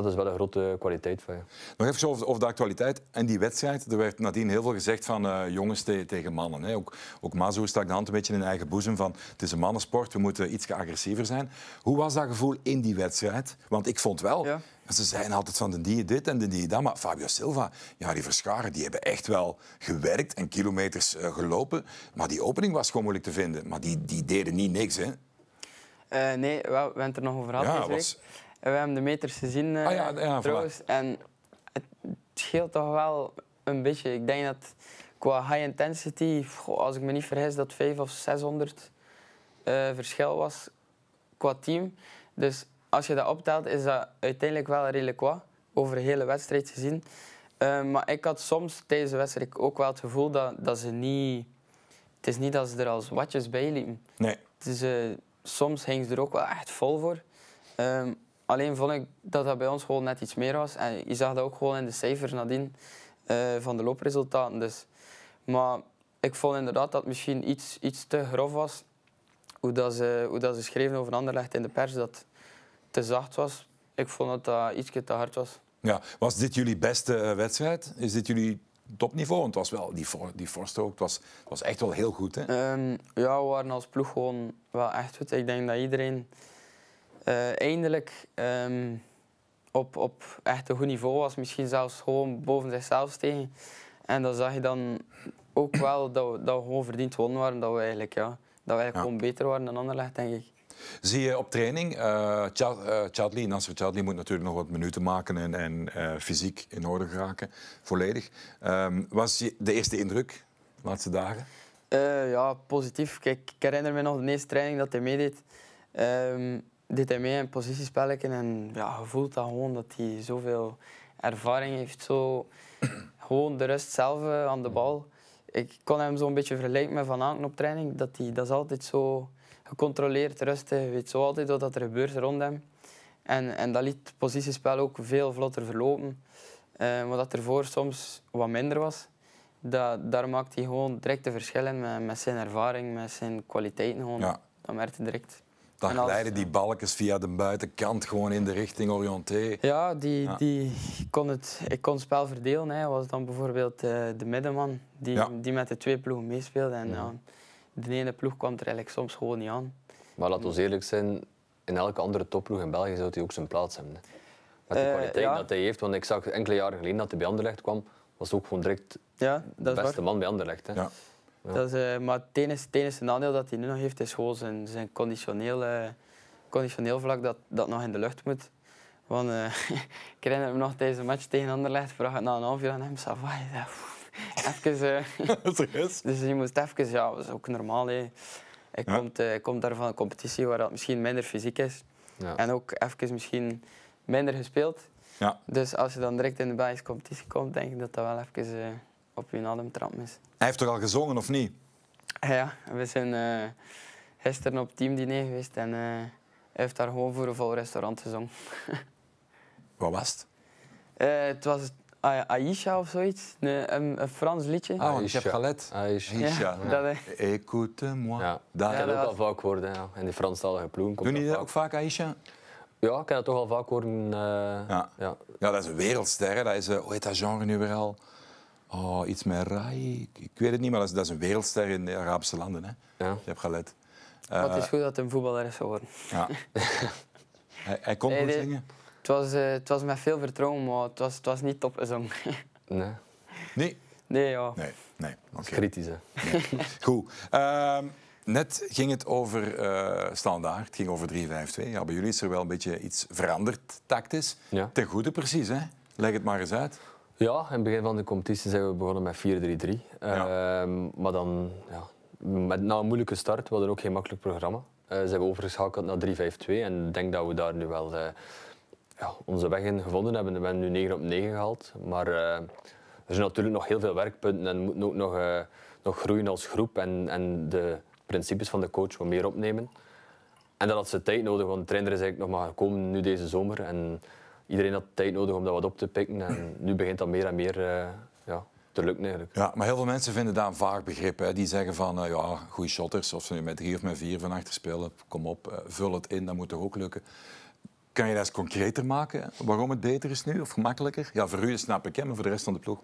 Speaker 3: dat is wel een grote kwaliteit van je. Nog even over, de actualiteit en die wedstrijd. Er
Speaker 1: werd nadien heel veel gezegd van eh, jongens tegen mannen. Hè. Ook, ook Mazo stak de hand een beetje in eigen boezem van het is een mannensport, we moeten iets agressiever zijn. Hoe was dat gevoel in die wedstrijd? Want ik vond wel, ze zijn altijd van de die dit en de die dat, maar Fabio Silva, ja, die Verscharen, die hebben echt wel gewerkt en kilometers eh, gelopen. Maar die opening was gewoon moeilijk te vinden. Maar die, die deden niet niks, hè?
Speaker 2: Uh, nee, we hebben er nog over gehad ja, Was we hebben de meters gezien ah, ja, eh, ja, trouwens. En het, scheelt toch wel een beetje. Ik denk dat qua high intensity, als ik me niet vergis, dat 500 of 600 eh, verschil was qua team. Dus als je dat optelt, is dat uiteindelijk wel redelijk wat over de hele wedstrijd gezien. Uh, eh, maar ik had soms tijdens de wedstrijd ook wel het gevoel dat, dat ze niet. Het is niet dat ze er als watjes bij liepen. Nee. Het is, uh, soms gingen ze er ook wel echt vol voor. Ehm, Alleen vond ik dat dat bij ons gewoon net iets meer was. En je zag dat ook gewoon in de cijfers nadien eh, van de loopresultaten. Dus. Maar ik vond inderdaad dat misschien iets, iets te grof was. Hoe, dat ze, hoe dat ze schreven over Anderlecht in de pers, dat te zacht was. Ik vond dat dat iets te hard was.
Speaker 1: Ja, was dit jullie beste eh, wedstrijd? Is dit jullie topniveau? Want het was wel, die, die Forst ook, het was, was echt wel heel goed. Hè? Ehm, ja, we waren als ploeg
Speaker 2: gewoon wel echt goed. Ik denk dat iedereen eh, eindelijk ehm, op, op echt een goed niveau was. Misschien zelfs gewoon boven zichzelf stegen. En dan zag je dan ook wel dat we, dat gewoon verdiend wonnen waren. Dat we eigenlijk, ja, dat we gewoon beter waren dan Anderlecht, denk ik.
Speaker 1: Zie je op training, uh, Chad, uh, Nasser Chadli moet natuurlijk nog wat minuten maken en, en eh, fysiek in orde geraken, volledig. Um, was je de eerste indruk de laatste dagen? Eh, ja, positief. Kijk, ik herinner me
Speaker 2: nog de eerste training dat hij meedeed. Ehm, deed hij mee in positiespelletjes en ja, je voelt dat gewoon dat hij zoveel ervaring heeft. Zo, gewoon de rust zelf eh, aan de bal. Ik kon hem zo'n beetje vergelijken met Van Anken op training. Dat, hij, dat is altijd zo gecontroleerd, rustig. Je weet zo altijd wat er gebeurt rond hem. En, en dat liet het positiespel ook veel vlotter verlopen. Uh, wat ervoor soms wat minder was. Dat, daar maakt hij gewoon direct de verschillen met, met, zijn ervaring, met zijn kwaliteiten. Gewoon.
Speaker 1: Dat merkte direct. Dan als, glijden die balkjes via de buitenkant gewoon in de richting Orienté. Ja, die,
Speaker 2: Die kon het, ik kon het spel verdelen. hij Was dan bijvoorbeeld eh, de middenman die, die met de twee ploegen meespeelde. En, de ene ploeg kwam er eigenlijk soms gewoon niet aan. Maar laten we
Speaker 3: eerlijk zijn, in elke andere topploeg in België zou hij ook zijn plaats hebben. Met de eh, kwaliteit dat hij heeft. Want ik zag enkele jaren geleden dat hij bij Anderlecht kwam, was ook gewoon direct ja, de beste man bij Anderlecht. Hè. Ja.
Speaker 2: Eh, maar het enige, nadeel dat hij nu nog heeft is gewoon zijn, zijn conditioneel, eh, conditioneel vlak dat, dat nog in de lucht moet. Want uh, ik herinner me nog tijdens een match tegen Anderlecht, vraag het na een half uur aan hem, Savai, even... dus je moet even, ja, dat is ook normaal. Hè. Ik, komt, daar van een competitie waar dat misschien minder fysiek is. Ja. En ook even misschien minder gespeeld. Ja. Dus als je dan direct in de basiscompetitie komt, denk ik dat dat wel even op hun Adam is.
Speaker 1: Hij heeft toch al gezongen, of niet?
Speaker 2: Ah ja, we zijn uh, gisteren op teamdiner geweest en eh, hij heeft daar gewoon voor een vol restaurant gezongen. Wat was het? Eh, het was Aisha of zoiets, een, een Frans liedje. Ah, Aisha
Speaker 3: hebt Aisha. Aisha. Ja, dat, Écoute-moi. Ja. Dat, heb ik ook al vaak hoorden. ja. in de talige ploen. Doen jullie dat ook vaak, Aisha? Ja, ik kan dat toch al vaak worden.
Speaker 1: ja. Ja. ja, dat is een wereldster. Dat is, hoe heet dat genre nu weer al? Oh, iets met Rai. Ik, weet het niet, maar dat is, een wereldster in de Arabische landen. Hè? Ja. Je hebt gelet. maar het is eh, goed
Speaker 2: dat hij een voetballer is geworden.
Speaker 1: Ja. hij, hij kon goed zingen.
Speaker 2: Het was, uh, het was met veel vertrouwen, maar het was, het was niet zang. nee. Nee? Nee, ja. Nee,
Speaker 1: nee. Okay. Kritisch, hè. Goed. Ehm, net ging het over eh, standaard, het ging over 3-5-2. Ja, bij jullie is er wel een beetje iets veranderd
Speaker 3: tactisch. Ja. Ten goede precies, hè. Leg het maar eens uit. Ja, in het begin van de competitie zijn we begonnen met 4-3-3. Ehm, maar dan, ja, met, na een moeilijke start, we hadden ook geen makkelijk programma. Uh, zijn we overgeschakeld naar 3-5-2 en ik denk dat we daar nu wel eh, ja, onze weg in gevonden hebben. We hebben nu 9 op 9 gehaald, maar eh, er zijn natuurlijk nog heel veel werkpunten en we moeten ook nog, eh, nog groeien als groep en, en de principes van de coach wat meer opnemen. En dat had ze tijd nodig, want de trainer is eigenlijk nog maar gekomen nu deze zomer. En iedereen had tijd nodig om dat wat op te pikken. En nu begint dat meer en meer eh, ja, te lukken eigenlijk. Ja, maar heel veel mensen vinden daar een vaag begrip. Hè. Die zeggen
Speaker 1: van, eh, ja, goede shotters, of ze nu met drie of met vier van achter spelen, kom op, eh, vul het in, dat moet toch ook lukken. Kan je dat eens concreter
Speaker 3: maken? Waarom het beter is nu, of gemakkelijker? Ja, voor u dat snap ik, hem, maar voor de rest van de ploeg?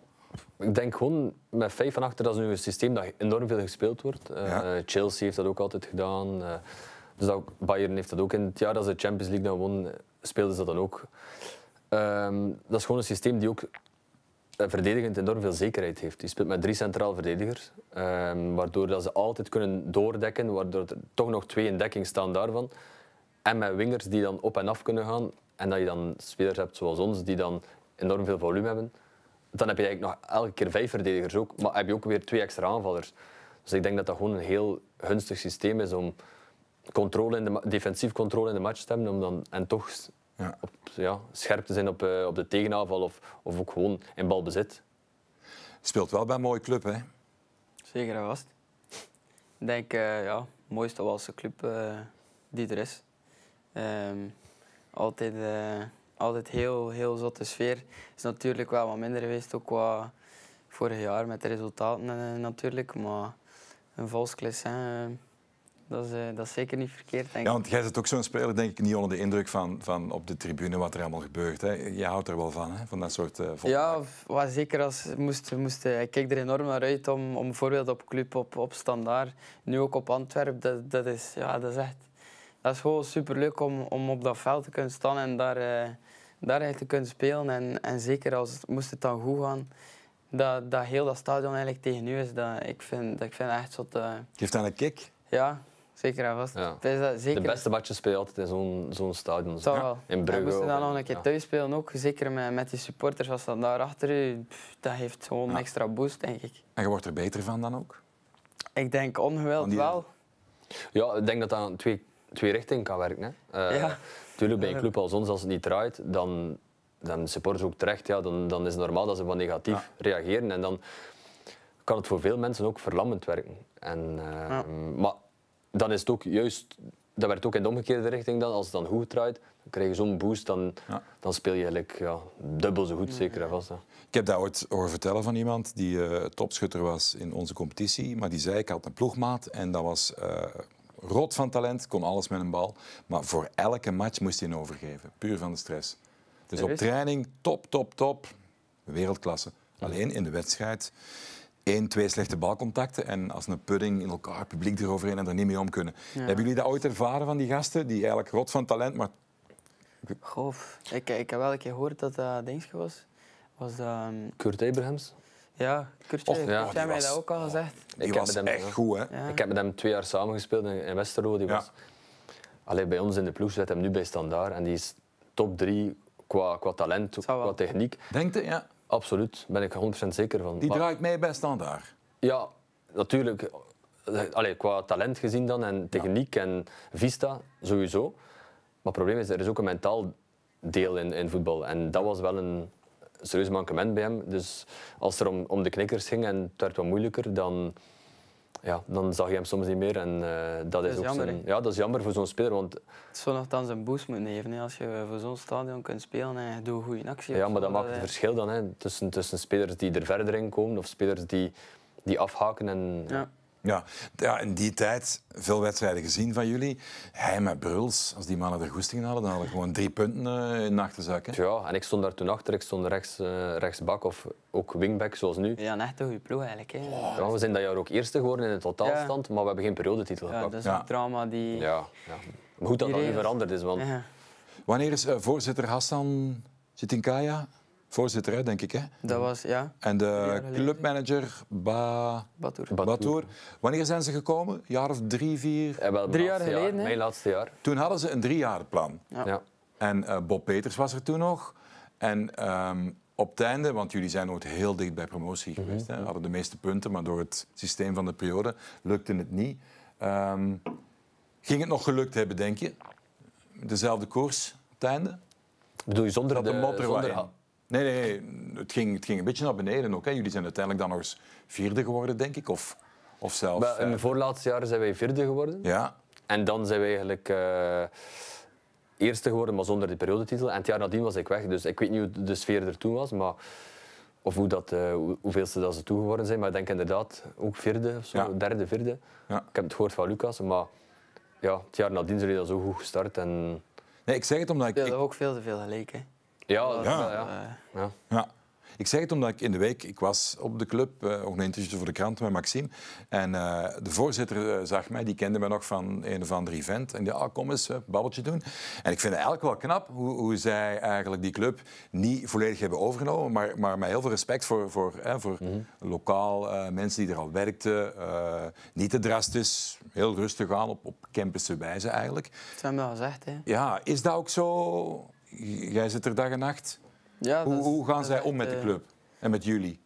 Speaker 3: Ik denk gewoon met vijf van achter, dat is nu een systeem dat enorm veel gespeeld wordt. Chelsea heeft dat ook altijd gedaan. Dus dat Bayern heeft dat ook. In het jaar dat ze de Champions League dan won, speelden ze dat dan ook. Ehm, dat is gewoon een systeem die ook eh, verdedigend enorm veel zekerheid heeft. Je speelt met drie centraal verdedigers, ehm, waardoor dat ze altijd kunnen doordekken, waardoor er toch nog twee in dekking staan daarvan. En met wingers die dan op en af kunnen gaan. En dat je dan spelers hebt zoals ons, die dan enorm veel volume hebben. Dan heb je eigenlijk nog elke keer vijf verdedigers ook, maar heb je ook weer twee extra aanvallers. Dus ik denk dat dat gewoon een heel gunstig systeem is om controle in de, defensief controle in de match om dan, en toch Op, ja, scherp te zijn op, eh, op de tegenaanval of, of ook gewoon in balbezit. Speelt wel bij een mooie club, hè? Zeker en vast. Ik denk, uh, ja, mooiste
Speaker 2: Walse club eh, die er is. Ehm, altijd, altijd heel, heel zotte sfeer. Is natuurlijk wel wat minder geweest, ook qua vorig jaar met de resultaten natuurlijk. Maar een Valsklis, hè dat is, eh, dat is zeker niet verkeerd, denk Ja, want jij zit
Speaker 1: ook zo'n speler, denk ik, niet onder de indruk van, van op de tribune wat er allemaal gebeurt. Hè. je houdt er wel van, hè? van dat soort uh, Ja,
Speaker 2: wat zeker als... Moest, moest, eh, ik kijk er enorm naar uit om, om bijvoorbeeld op club, op, op standaard, nu ook op Antwerpen. Dat, dat, is, ja, dat is echt... Dat is gewoon superleuk om, om op dat veld te kunnen staan en daar, daar echt te kunnen spelen. En, en zeker als moest het dan goed gaan dat, dat heel dat stadion eigenlijk tegen u is, dat, ik, vind, dat, ik vind echt zo...
Speaker 3: Geeft dat een kick?
Speaker 1: Ja,
Speaker 2: Zeker
Speaker 3: en vast. zeker. De beste badje speel je altijd in zo'n zo'n stadion. Zo. Ja. In Brugge. moesten dan nog een keer
Speaker 2: thuis spelen ook. Zeker met, met die supporters. Als dat daar achter u, dat heeft gewoon een extra boost,
Speaker 3: denk ik. En je wordt er beter van dan ook? Ik denk ongewild wel. Ja, ik denk dat dat twee, twee richtingen kan werken. Hè. Eh, tuurlijk, bij een club als ons, als het niet draait, dan, dan supporters ook terecht. Ja, dan, dan is het normaal dat ze wat negatief reageren. En dan kan het voor veel mensen ook verlammend werken. En, ehm, Maar dan is het ook juist, dat werd ook in de omgekeerde richting dan, als het dan goed draait, dan krijg je zo'n boost, dan, dan speel je eigenlijk ja, dubbel zo goed zeker en vast. Hè. Ik heb dat ooit horen vertellen van iemand die eh,
Speaker 1: topschutter was in onze competitie, maar die zei ik had een ploegmaat en dat was... Eh, rot van talent, kon alles met een bal. Maar voor elke match moest hij een overgeven. Puur van de stress. Dus op training, top, top, top. Wereldklasse. Alleen in de wedstrijd één, twee slechte balcontacten. En als een pudding in elkaar, publiek eroverheen en er niet mee om kunnen. Hebben jullie dat ooit ervaren van die gasten? Die eigenlijk rot van talent, maar... Goof. Ik,
Speaker 2: ik heb wel een keer gehoord dat dat uh, Dingske was. was ehm,
Speaker 1: Kurt Abrahams?
Speaker 2: Ja, Kurtje,
Speaker 3: Of ja. mij dat ook al gezegd. Die is was echt goed, hè? Ik heb met hem twee jaar samengespeeld in, in Westerlo. Die was, allee, bij ons in de ploeg zit hem nu bij Standaard. En die is top drie qua, qua talent, qua techniek. Denk je, ja. Absoluut, ben ik 100% zeker van. Die draait
Speaker 1: mij mee bij standaard.
Speaker 3: Ja, natuurlijk. Allee, qua talent gezien dan en techniek en vista sowieso. Maar het probleem is, er is ook een mentaal deel in, in voetbal. En dat was wel een serieus mankement bij hem. Dus als er om, om de knikkers ging en het werd wat moeilijker, dan ja, dan zag je hem soms niet meer. En eh, dat, is, jammer, ja, dat is jammer voor zo'n speler. Want... Het zou zijn een boost moeten geven. Hè. Als je voor zo'n stadion kunt
Speaker 2: spelen en je doet een goede actie. Ja, maar dat maakt het eh,
Speaker 3: verschil dan. Hè, tussen, tussen spelers die er verder in komen of spelers die, die afhaken. En, ja. ja, in die tijd veel wedstrijden
Speaker 1: gezien van jullie. Hij met Bruls, als die mannen de goesting hadden, dan hadden we gewoon drie punten eh, in de achterzak.
Speaker 3: Ja, en ik stond daar toen achter. Ik stond rechts, uh, eh, rechtsbak of ook wingback, zoals nu.
Speaker 1: Ja, een goede ploeg eigenlijk. Hè. Oh.
Speaker 3: we zijn dat jaar ook eerste geworden in de totaalstand, maar we hebben geen periodetitel ja, gepakt. Dat is een trauma die... Ja, Maar goed dat dat nu veranderd is, want...
Speaker 1: Wanneer is eh, voorzitter Hassan Zitinkaya voorzitter, hè, denk ik. Hè? Dat was, ja. En de clubmanager ba... Batour. Wanneer zijn ze gekomen? jaar of drie, vier? Eh, drie jaar geleden, jaar, Mijn laatste jaar. Toen hadden ze een driejarenplan. Ja. ja. En eh, Bob Peters was er toen nog. En ehm, op het einde, want jullie zijn ooit heel dicht bij promotie mhm. geweest. hè? Mhm. Hadden de meeste punten, maar door het systeem van de periode lukte het niet. Ehm, ging het nog gelukt hebben, denk je? Dezelfde koers op Bedoel je zonder dat de, de zonder, Nee, nee het, ging, het ging een beetje naar beneden ook. Hè. Jullie zijn uiteindelijk dan nog eens
Speaker 3: vierde geworden, denk ik. Of, of zelfs... in de voorlaatste jaren zijn wij vierde geworden. Ja. En dan zijn we eigenlijk... Uh, eerste geworden, maar zonder de periodetitel. En het jaar nadien was ik weg. Dus ik weet niet hoe de sfeer er toen was, maar... Of hoe dat, uh, hoeveelste dat ze toegeworden zijn. Maar ik denk inderdaad ook vierde of zo. Derde, vierde. Ik heb het gehoord van Lucas, maar... Ja, het jaar nadien zijn jullie dat zo goed gestart en... Nee, ik zeg het omdat ik... Ja, ook veel te veel gelijk, hè.
Speaker 1: Ja, dat ja. Wel, ja. ja. Ik zeg het omdat ik in de week, ik was op de club, uh, ook een interview voor de krant met Maxime. En eh, de voorzitter eh, zag mij, die kende mij nog van een of ander event. En die ah, kom eens, babbeltje doen. En ik vind het eigenlijk wel knap hoe, hoe, zij eigenlijk die club niet volledig hebben overgenomen. Maar, maar met heel veel respect voor, voor, voor mhm. lokaal mensen die er al werkten. niet te drastisch, heel rustig aan, op, op wijze eigenlijk.
Speaker 2: Dat zijn wel gezegd, hè.
Speaker 1: Ja, is dat ook zo jij zit er dag en nacht. Ja, hoe, gaan zij om met de eh, club en met jullie?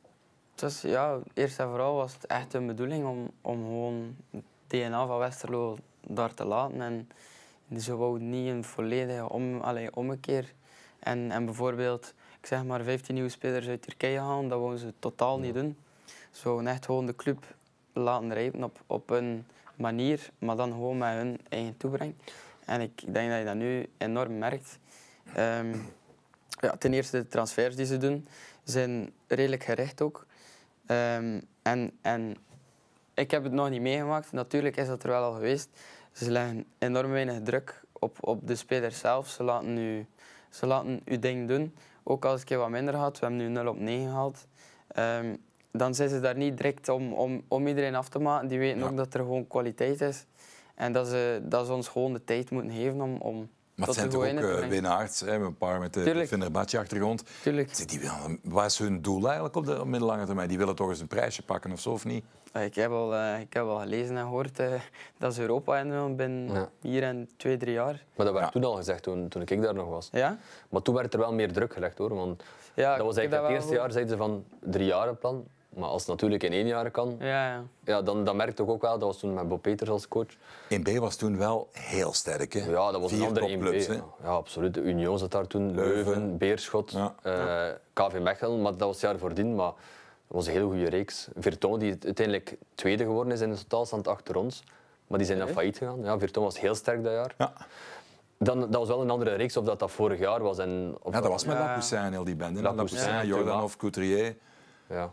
Speaker 1: Dus ja,
Speaker 2: eerst en vooral was het echt een bedoeling om, om gewoon het DNA van Westerlo daar te laten. En ze wou niet een volledige om, allez, ommekeer. En, en bijvoorbeeld, ik zeg maar, 15 nieuwe spelers uit Turkije gaan, dat wouden ze totaal niet doen. Ze wouden echt gewoon de club laten rijpen op, op hun manier, maar dan gewoon met hun eigen toebreng. En ik denk dat je dat nu enorm merkt. Ehm, ja, ten eerste, de transfers die ze doen zijn redelijk gericht ook. Ehm, en, en ik heb het nog niet meegemaakt. Natuurlijk is dat er wel al geweest. Ze leggen enorm weinig druk op, op de speler zelf. Ze laten, u, ze laten uw ding doen. Ook als ik wat minder had, we hebben nu 0 op 9 gehaald. Ehm, dan zijn ze daar niet direct om, om, om iedereen af te maken. Die weten ook dat er gewoon kwaliteit is. En dat ze, dat ze ons gewoon de tijd moeten geven om, om maar het zijn toch ook eh,
Speaker 1: winnaars, een paar met eh, de Fenerbahce-achtergrond. Die willen, wat is hun doel eigenlijk op de middellange termijn? Die willen toch eens een prijsje pakken of zo, of niet?
Speaker 2: Ah, ik heb al, eh, ik heb al gelezen en gehoord dat ze Europa in binnen
Speaker 3: ja. hier en twee, drie jaar. Maar dat werd toen al gezegd, toen, toen ik daar nog was. Ja? Maar toen werd er wel meer druk gelegd, hoor. Want ja, dat was eigenlijk het eerste jaar, zeiden ze van drie jaar plan. Maar als het natuurlijk in één jaar kan, ja, ja. ja dan, dan merkte toch ook wel, dat was toen met Bob Peters als coach. 1B was toen wel heel sterk, hè? Ja, dat was een andere 1B. ja. absoluut. De Union zat daar toen, Leuven, Beerschot, eh, KV Mechelen, maar dat was het jaar voordien. Maar dat was een heel goede reeks. Vertoon, die uiteindelijk tweede geworden is in de totaalstand achter ons, maar die zijn dan failliet gegaan. Ja, Vertoon was heel sterk dat jaar. Ja. Dan, dat was wel een andere reeks, of dat dat vorig jaar was. En, ja, dat was met La Poussin,
Speaker 1: heel die bende. La Poussin, Jordan of Couturier. Ja.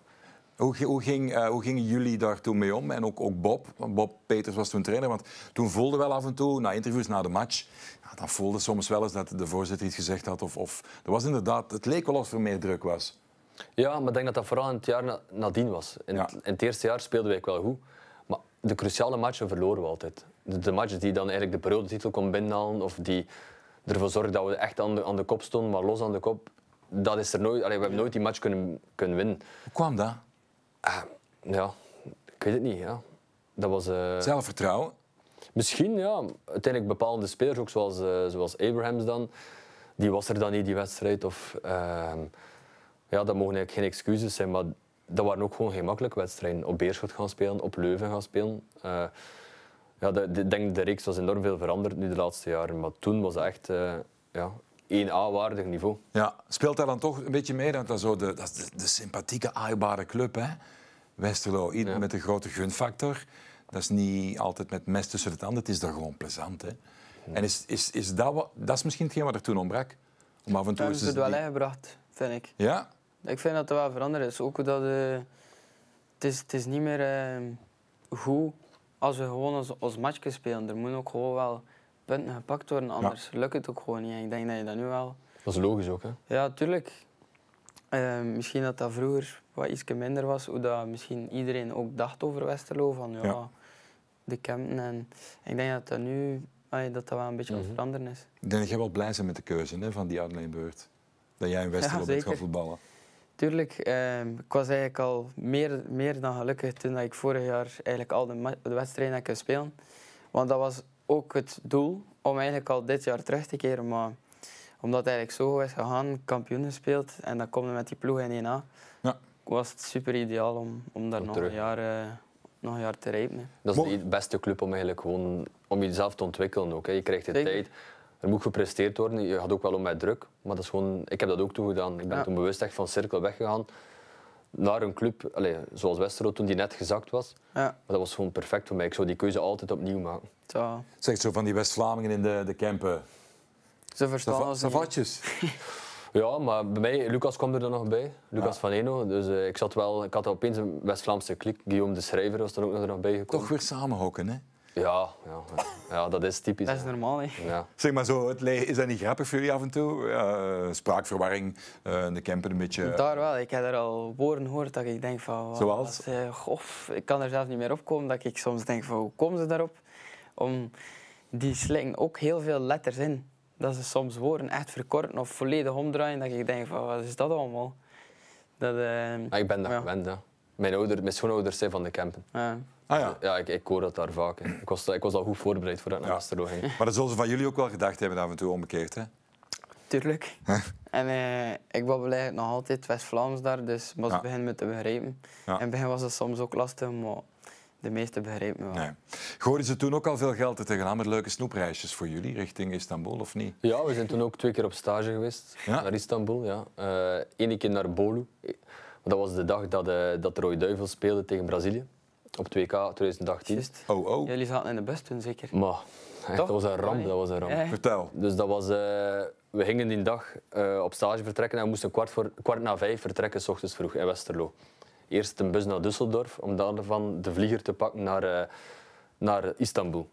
Speaker 1: Hoe, hoe, ging, eh, hoe gingen jullie daar toen mee om? En ook, ook Bob. Bob Peters was toen trainer. Want toen voelde wel af en toe, na interviews, na de match... Ja, dan voelde soms wel eens dat de voorzitter iets gezegd had. Of, of, er was
Speaker 3: inderdaad, het leek wel alsof er meer druk was. Ja, maar ik denk dat dat vooral in het jaar na, nadien was. In, het, in, het, eerste jaar speelden wij wel goed. Maar de cruciale matchen verloren we altijd. De, de matches die dan eigenlijk de periodetitel kon binnenhalen... of die ervoor zorgden dat we echt aan de, aan de kop stonden, maar los aan de kop... Dat is er nooit, we hebben nooit die match kunnen, kunnen winnen. Hoe kwam dat? Ah, ja, ik weet het niet. Ja. Dat was, eh, Zelfvertrouwen? Misschien, ja. Uiteindelijk bepaalde spelers, ook zoals, eh, zoals Abrahams dan. Die was er dan niet, die wedstrijd. Of, ehm, ja, dat mogen eigenlijk geen excuses zijn, maar dat waren ook gewoon geen makkelijke wedstrijden. Op Beerschot gaan spelen, op Leuven gaan spelen. Eh, ja, ik denk de reeks was enorm veel veranderd nu de laatste jaren, maar toen was het echt ja, 1A waardig niveau. Ja, speelt daar dan toch een beetje mee? dat is, zo de, dat de, sympathieke, aaibare club, hè?
Speaker 1: Westerlo, ja. met een grote gunfactor. Dat is niet altijd met mes tussen de tanden, het is daar gewoon plezant. Hè? En is, is, is dat, dat is misschien hetgeen wat er toen ontbrak? Om af en toe hebben het wel
Speaker 2: ingebracht, vind ik. Ja? Ik vind dat er wel veranderd is. Ook dat eh, het, is, het is niet meer uh, goed als we gewoon als, als spelen. Er moet ook gewoon wel punten gepakt worden, anders lukt het ook gewoon niet. ik denk dat je dat nu wel...
Speaker 3: Dat is logisch ook, hè?
Speaker 2: Ja, tuurlijk. Ehm, misschien dat dat vroeger wat iets minder was, hoe dat misschien iedereen ook dacht over Westerlo, van ja, de Kempten. En ik denk dat dat nu dat dat wel een beetje aan het mhm. veranderen is.
Speaker 1: Ik denk dat jij wel blij bent met de keuze hè, van die Adelaide-beurt. Dat jij in Westerlo ja, bent gaan voetballen.
Speaker 2: Tuurlijk, ehm, ik was eigenlijk al meer, meer dan gelukkig toen ik vorig jaar eigenlijk al de, de wedstrijden heb kunnen spelen. Want dat was ook het doel om eigenlijk al dit jaar terug te keren. Maar omdat het eigenlijk zo is gegaan, kampioen gespeeld en dan komt met die ploeg in 1A, ja. was het super ideaal om, om daar nog een, jaar, eh, nog een jaar te
Speaker 3: rijpen. Hè. Dat is de beste club om, eigenlijk gewoon, om jezelf te ontwikkelen. Ook, Je krijgt de tijd. Er moet gepresteerd worden. Je gaat ook wel om met druk. Maar dat is gewoon, ik heb dat ook toegedaan. Ik ben toen bewust echt van cirkel weggegaan naar een club, allez, zoals Westerlo toen die net gezakt was. Ja. Maar dat was gewoon perfect voor mij. Ik zou die keuze altijd opnieuw maken. Zo. Zegt zo van die West-Vlamingen in de, de campen. Ze verstaan Savatjes. ja, maar bij mij, Lucas kwam er dan nog bij. Lucas van Eno. Dus eh, ik zat wel, ik had opeens een West-Vlaamse klik. Guillaume de Schrijver was er ook nog bij gekomen. Toch weer samenhokken, hè? Ja, ja, ja, dat is typisch. Dat is normaal, hè? Ja.
Speaker 1: Zeg maar zo, is dat niet grappig voor jullie af en toe? Eh, spraakverwarring, uh, de camper een beetje...
Speaker 2: Daar wel. Ik heb er al woorden gehoord dat ik denk van... Zoals? Uh, gof, ik kan er zelf niet meer op komen, dat ik soms denk van, hoe komen ze daarop? Om, die slingen ook heel veel letters in. Dat ze soms woorden echt verkorten of volledig omdraaien, dat ik denk van, wat is dat allemaal? Dat,
Speaker 3: ik ben dat gewend, Mijn, mijn schoonouders zijn van de campen. Ah ja. ja ik, ik, hoor dat daar vaak. Ik was, ik was al goed voorbereid voor dat naar Maar dat zullen ze van jullie ook wel gedacht hebben af en toe omgekeerd, hè? Tuurlijk. en
Speaker 2: eh, ik babbel eigenlijk nog altijd West-Vlaams daar, dus moest beginnen met te begrijpen. In het begin was dat soms ook lastig, maar de meeste begrepen me wel. Nee.
Speaker 1: Gooiden ze toen ook al veel geld er tegenaan met leuke snoepreisjes voor jullie richting Istanbul, of niet?
Speaker 3: Ja, we zijn toen ook twee keer op stage geweest naar Istanbul. Ja. Uh, eh, Eén keer naar Bolu. Eh, dat was de dag dat, uh, dat de Rode Duivel speelde tegen Brazilië op 2K 2018. Oh, oh. Jullie zaten in de bus toen zeker? Maar, echt, dat was een ramp. Dat was een ramp. Vertel. Dus dat was, eh, we gingen die dag eh, op stage vertrekken en we moesten kwart, voor, kwart na vijf vertrekken, s ochtends vroeg in Westerlo. Eerst een bus naar Düsseldorf om daarvan de vlieger te pakken naar, eh, naar Istanbul.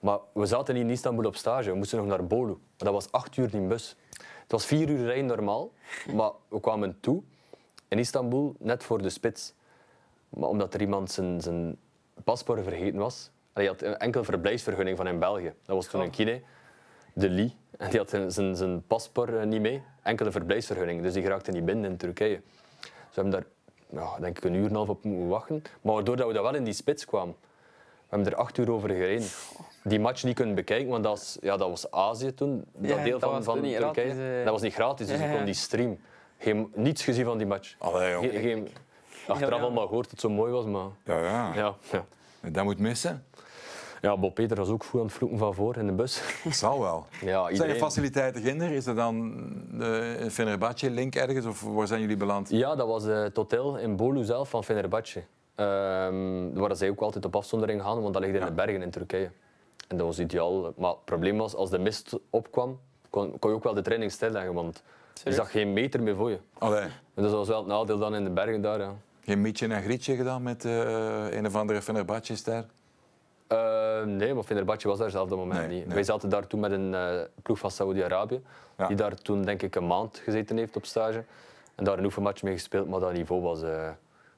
Speaker 3: Maar we zaten niet in Istanbul op stage, we moesten nog naar Bolu. dat was acht uur die bus. Het was vier uur rij normaal, maar we kwamen toe in Istanbul net voor de spits. Maar omdat er iemand zijn, zijn paspoort vergeten was. hij had een enkel verblijfsvergunning van in België. Dat was toen een oh. kine, de Lee. En die had zijn, zijn, zijn paspoort eh, niet mee. Enkele verblijfsvergunning. Dus die raakte niet binnen in Turkije. Dus we hebben daar denk ik een uur en een half op moeten wachten. Maar doordat we dat wel in die spits kwamen. We hebben er acht uur over gereden. Die match niet kunnen bekijken, want dat was, ja, dat was Azië toen. Dat deel van, van Turkije. Eh. Dat was niet gratis, dus ik kon die stream. Geen, niets gezien van die match. Allee, geen, geen, Achteraf allemaal gehoord dat het zo mooi was, maar... Ja, ja. ja, ja. Dat moet missen. Ja, Bob Peter was ook goed aan het vloeken van voor in de bus. Zal wel. Ja, iedereen... Zijn er
Speaker 1: faciliteiten ginder? Is er dan de
Speaker 3: Fenerbahce link ergens of waar zijn jullie beland? Ja, dat was het hotel in Bolu zelf van Fenerbahce. Um, waar zij ook altijd op afzondering gaan, want dat ligt in de bergen in Turkije. En dat was ideaal. Maar het probleem was, als de mist opkwam, kon, kon je ook wel de training stilleggen, want je zag geen meter meer voor je. Allee. dus dat was wel het nadeel dan in de bergen daar. Ja.
Speaker 1: Geen mietje en grietje gedaan met eh, een of andere Fenerbahce daar?
Speaker 3: Eh, nee, maar Fenerbahce was daar zelf op dat moment niet. Wij zaten daar toen met een eh, ploeg van Saudi-Arabië, die daar toen denk ik een maand gezeten heeft op stage. En daar een oefenmatch mee gespeeld, maar dat niveau was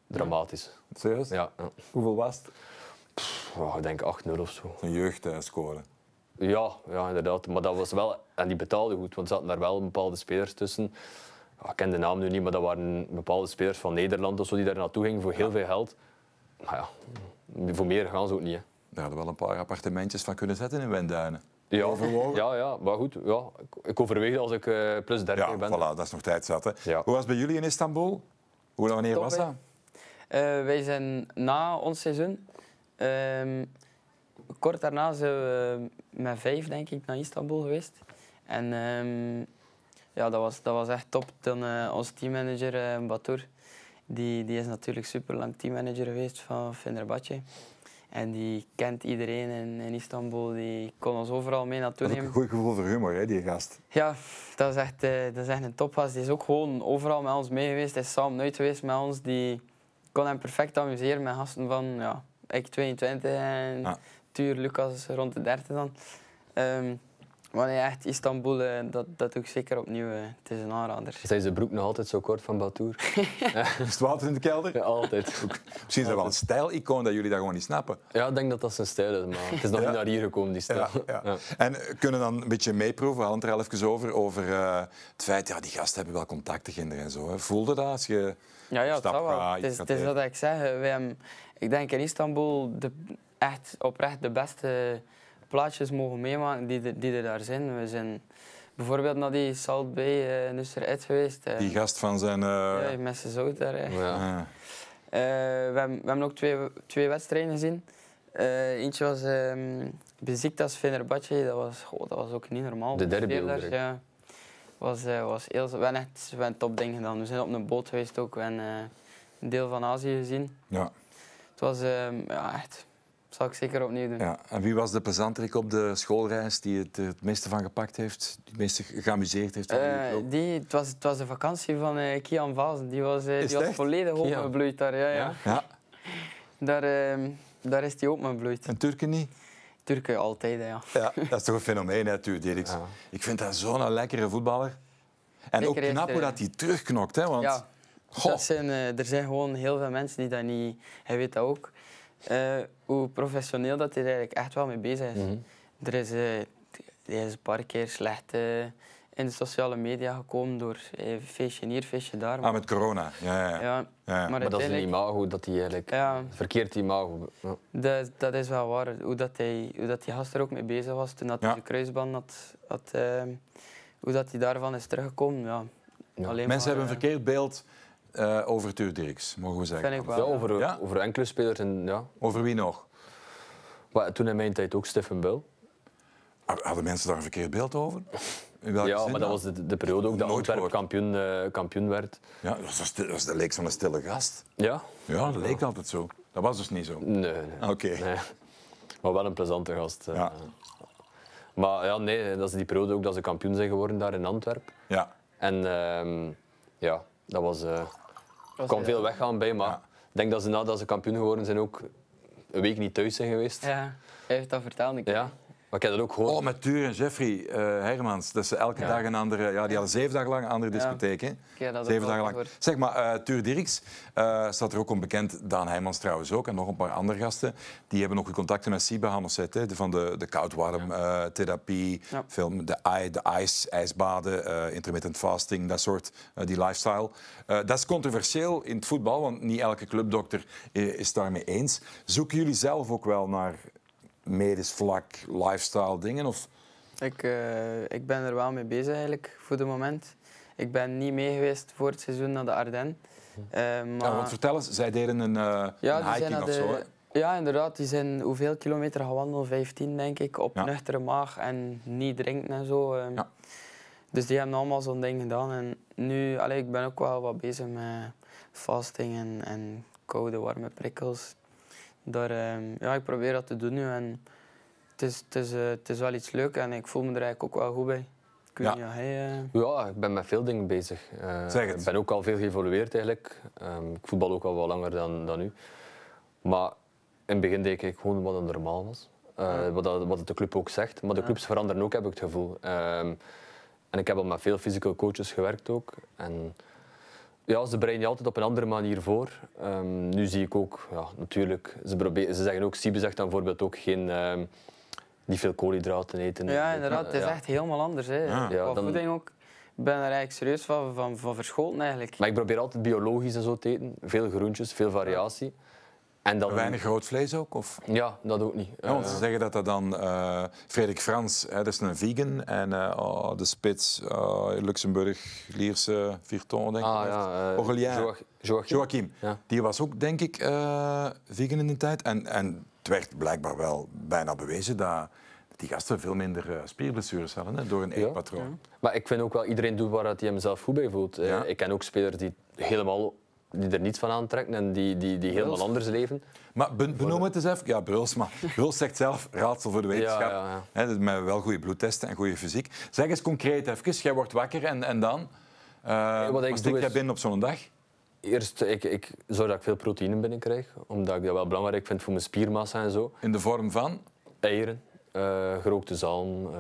Speaker 3: dramatisch. Serieus? Ja. Hoeveel was het? Oh, ik denk 8-0 of zo. Een scoren. ja, ja, inderdaad. Maar dat was wel... En die betaalde goed, want er zaten daar wel bepaalde spelers tussen. Ah, ik ken de naam nu niet, maar dat waren bepaalde spelers van Nederland of zo die daar naartoe gingen voor heel veel geld. Maar ja, voor meer gaan ze ook niet. Hè. Daar hadden wel een paar appartementjes van kunnen zetten in Wenduinen.
Speaker 1: Ja, ja, maar goed, ja, ik overweeg als ik uh, plus 30 ja, ben. Voilà, dat is nog tijd zat. Hoe was het bij jullie in Istanbul? Hoe lang wanneer was dat? Eh, wij zijn
Speaker 2: na ons seizoen, ehm, kort daarna zijn we met vijf denk ik naar Istanbul geweest. En ehm, ja, dat, was, dat was echt top. Dan eh, onze teammanager uh, die, die is natuurlijk super lang teammanager geweest van Fenerbahce. En die kent iedereen in, in Istanbul, die kon ons overal mee naartoe nemen. een goed
Speaker 1: gevoel voor humor, hè, die gast.
Speaker 2: Ja, dat is echt, eh, dat is echt een topgast. Die is ook gewoon overal met ons mee geweest. Hij is samen nooit geweest met ons. Die kon hem perfect amuseren met gasten van ja, ik 22 en Tuur Lucas rond de 30 dan. Ehm, maar echt Istanbul, eh, dat, dat doe ik zeker opnieuw. Eh. Het is een aanrader.
Speaker 3: Zijn ze broek nog altijd zo kort van Batour? is het water in de kelder? Ja, altijd. Misschien is dat wel een stijlicoon dat jullie dat gewoon niet snappen. Ja, ik denk dat dat zijn stijl is, maar het is nog niet naar hier gekomen, die stijl. Ja,
Speaker 1: En eh, kunnen dan een beetje meeproeven, we hadden het er al even over, over het feit, ja, die gasten hebben wel contacten, kinderen en zo. Hè. Voelde dat als je Ja, ja, stap, dat wel. Ah, het is, het is wat
Speaker 2: ik zeg. Wij ik denk in Istanbul de, echt oprecht de beste plaatjes mogen meemaken die, die er daar zijn. We zijn bijvoorbeeld naar die Salt Bay uh, eh, Nusser Ed geweest. Uh, die gast
Speaker 1: van zijn... Uh... Ja, met
Speaker 2: zijn zout daar. Uh.
Speaker 1: Ja. we, hebben, we
Speaker 2: hebben ook twee, twee wedstrijden gezien. eentje was um, ehm, als Fenerbahce. Dat was, goh, dat was ook niet normaal. De derde ook ja. was, was heel, we hebben echt we hebben topdingen gedaan. We zijn op een boot geweest ook. We hebben een deel van Azië gezien. Ja. Het was ehm, ja, echt zal ik zeker opnieuw doen. Ja.
Speaker 1: En wie was de plezantrik op de schoolreis die het, het meeste van gepakt heeft, die het meeste geamuseerd heeft? Eh,
Speaker 2: die, het, was, het was de vakantie van uh, Kian Vazen. Die was, eh, die was volledig opengebloeid daar. Ja, ja. ja. Daar, ehm, daar is die bloeit. En Turken niet? Turken altijd, ja.
Speaker 1: ja. Dat is toch een fenomeen, natuurlijk. Ik vind dat zo'n lekkere voetballer. En ook knap hoe dat hij terugknokt, hè? Want... Ja. Dat zijn, er zijn gewoon heel veel mensen die dat niet... Hij
Speaker 2: weet dat ook eh, hoe professioneel dat hij er eigenlijk echt wel mee bezig is. Mhm. Er is, uh, is een paar keer slecht eh, in de sociale media gekomen door feestje hier, feestje daar. Ah, met corona. Ja, ja. ja. Maar, dat is een imago dat hij eigenlijk...
Speaker 3: Verkeerd imago.
Speaker 2: Dat, dat is wel waar. Hoe, dat hij, hoe dat die gast er ook mee bezig was toen dat hij de kruisband had... had hoe dat hij daarvan is teruggekomen, ja.
Speaker 1: Mensen hebben een
Speaker 3: verkeerd beeld uh, over Tuur mogen we zeggen. over, over enkele spelers. En, ja. Over wie nog? toen in mijn tijd ook Stephen Bul. Hadden mensen daar een verkeerd beeld over? ja, maar dat was de, periode ook dat Antwerp kampioen, eh, kampioen werd. Ja, dat was, dat was leek zo'n stille gast.
Speaker 1: Ja? Ja, dat leek altijd zo.
Speaker 3: Dat was dus niet zo? Nee. nee. Oké. Maar wel een plezante gast. Eh. Ja. Maar ja, nee, dat is die periode ook dat ze kampioen zijn geworden daar in Antwerpen. Ja. En ehm, ja, dat was, kwam eh, veel weggaan bij, maar ik denk dat ze nadat ze kampioen geworden zijn ook een week niet thuis zijn geweest. Ja, hij heeft dat verteld. Ik ja. Maar ik heb dat ook
Speaker 1: gehoord. Oh, met Tuur en Jeffrey uh, Hermans. Dat ze elke dag een andere... Ja, die hadden zeven dagen lang een andere discotheek. zeven dagen lang. Zeg maar, eh, Tuur Dirks eh, staat er ook onbekend. Daan Heijmans trouwens ook. En nog een paar andere gasten. Die hebben nog contacten met Siba Hanosset. van de, de koud-warm-therapie. film de, de ice, ijsbaden. intermittent fasting. Dat soort, die lifestyle. dat is controversieel in het voetbal. Want niet elke clubdokter is daarmee eens. Zoeken jullie zelf ook wel naar medisch vlak, lifestyle dingen? Of? Ik, eh, ik ben er wel mee bezig eigenlijk voor de moment. Ik ben niet
Speaker 2: mee geweest voor het seizoen naar de Ardennen. Uh, maar... vertel
Speaker 1: eens, zij deden een, uh, ja, een hiking of zo. Hè?
Speaker 2: Ja, inderdaad. Die zijn hoeveel kilometer gewandeld? 15, denk ik. Op nuchtere maag en niet drinken en zo. Ehm. ja. Dus die hebben allemaal zo'n ding gedaan. En nu, allee, ik ben ook wel wat bezig met fasting en, en koude, warme prikkels. Ehm, ja, ik probeer dat te doen nu. En het, is, het, is, eh, het is wel iets leuk en ik voel me er eigenlijk ook wel goed bij. Kun ja. Hij, eh,
Speaker 3: ja, ik ben met veel dingen bezig. Eh, zeg het. Ik ben ook al veel geëvolueerd eigenlijk. Ehm, ik voetbal ook al wel langer dan, dan nu. Maar in het begin deed ik gewoon wat normaal was. Uh, wat, wat de club ook zegt. Maar de clubs veranderen ook, heb ik het gevoel. Ehm, en ik heb al met veel physical coaches gewerkt ook. En ja, ze bereiden je altijd op een andere manier voor. Ehm, nu zie ik ook, ja, natuurlijk, ze, proberen, ze zeggen ook, Siebe zegt dan bijvoorbeeld ook geen, ehm, niet veel koolhydraten eten. Ja, inderdaad, het is echt
Speaker 2: helemaal anders. Hè. Ja. ja voeding ook, ik ben er eigenlijk serieus van, van,
Speaker 3: van verschoten eigenlijk. Maar ik probeer altijd biologisch en zo te eten, veel groentjes, veel variatie. En dan... Weinig rood vlees ook? Of? Ja, dat ook niet. Ja, want ze eh, zeggen dat dat dan uh, Frederik
Speaker 1: Frans, hè, dat is een vegan, en eh, oh, de spits Luxemburg, Lierse, Virton, denk ik. Ah, ja, Joachim. Die was ook, denk ik, vegan in de tijd. En, en het werd blijkbaar wel bijna bewezen dat die gasten veel
Speaker 3: minder spierblessures hadden hè, door een eetpatroon. Maar ik vind ook wel, iedereen doet waar hij hem zelf goed bij voelt. Ik ken ook spelers die helemaal die er niet van aantrekken en die, die, die helemaal anders leven. Maar ben, benoem het eens even. Ja, Bruls, Bruls zegt zelf raadsel voor de wetenschap. Ja, dus met
Speaker 1: wel goede bloedtesten en goede fysiek. Zeg eens concreet even, jij wordt wakker en, en dan? Uh,
Speaker 3: wat ik doe jij is... binnen op zo'n dag? Eerst, ik, ik zorg dat ik veel proteïne binnenkrijg, omdat ik dat wel belangrijk vind voor mijn spiermassa en zo. In de vorm van? Eieren. Eh, gerookte zalm. Uh,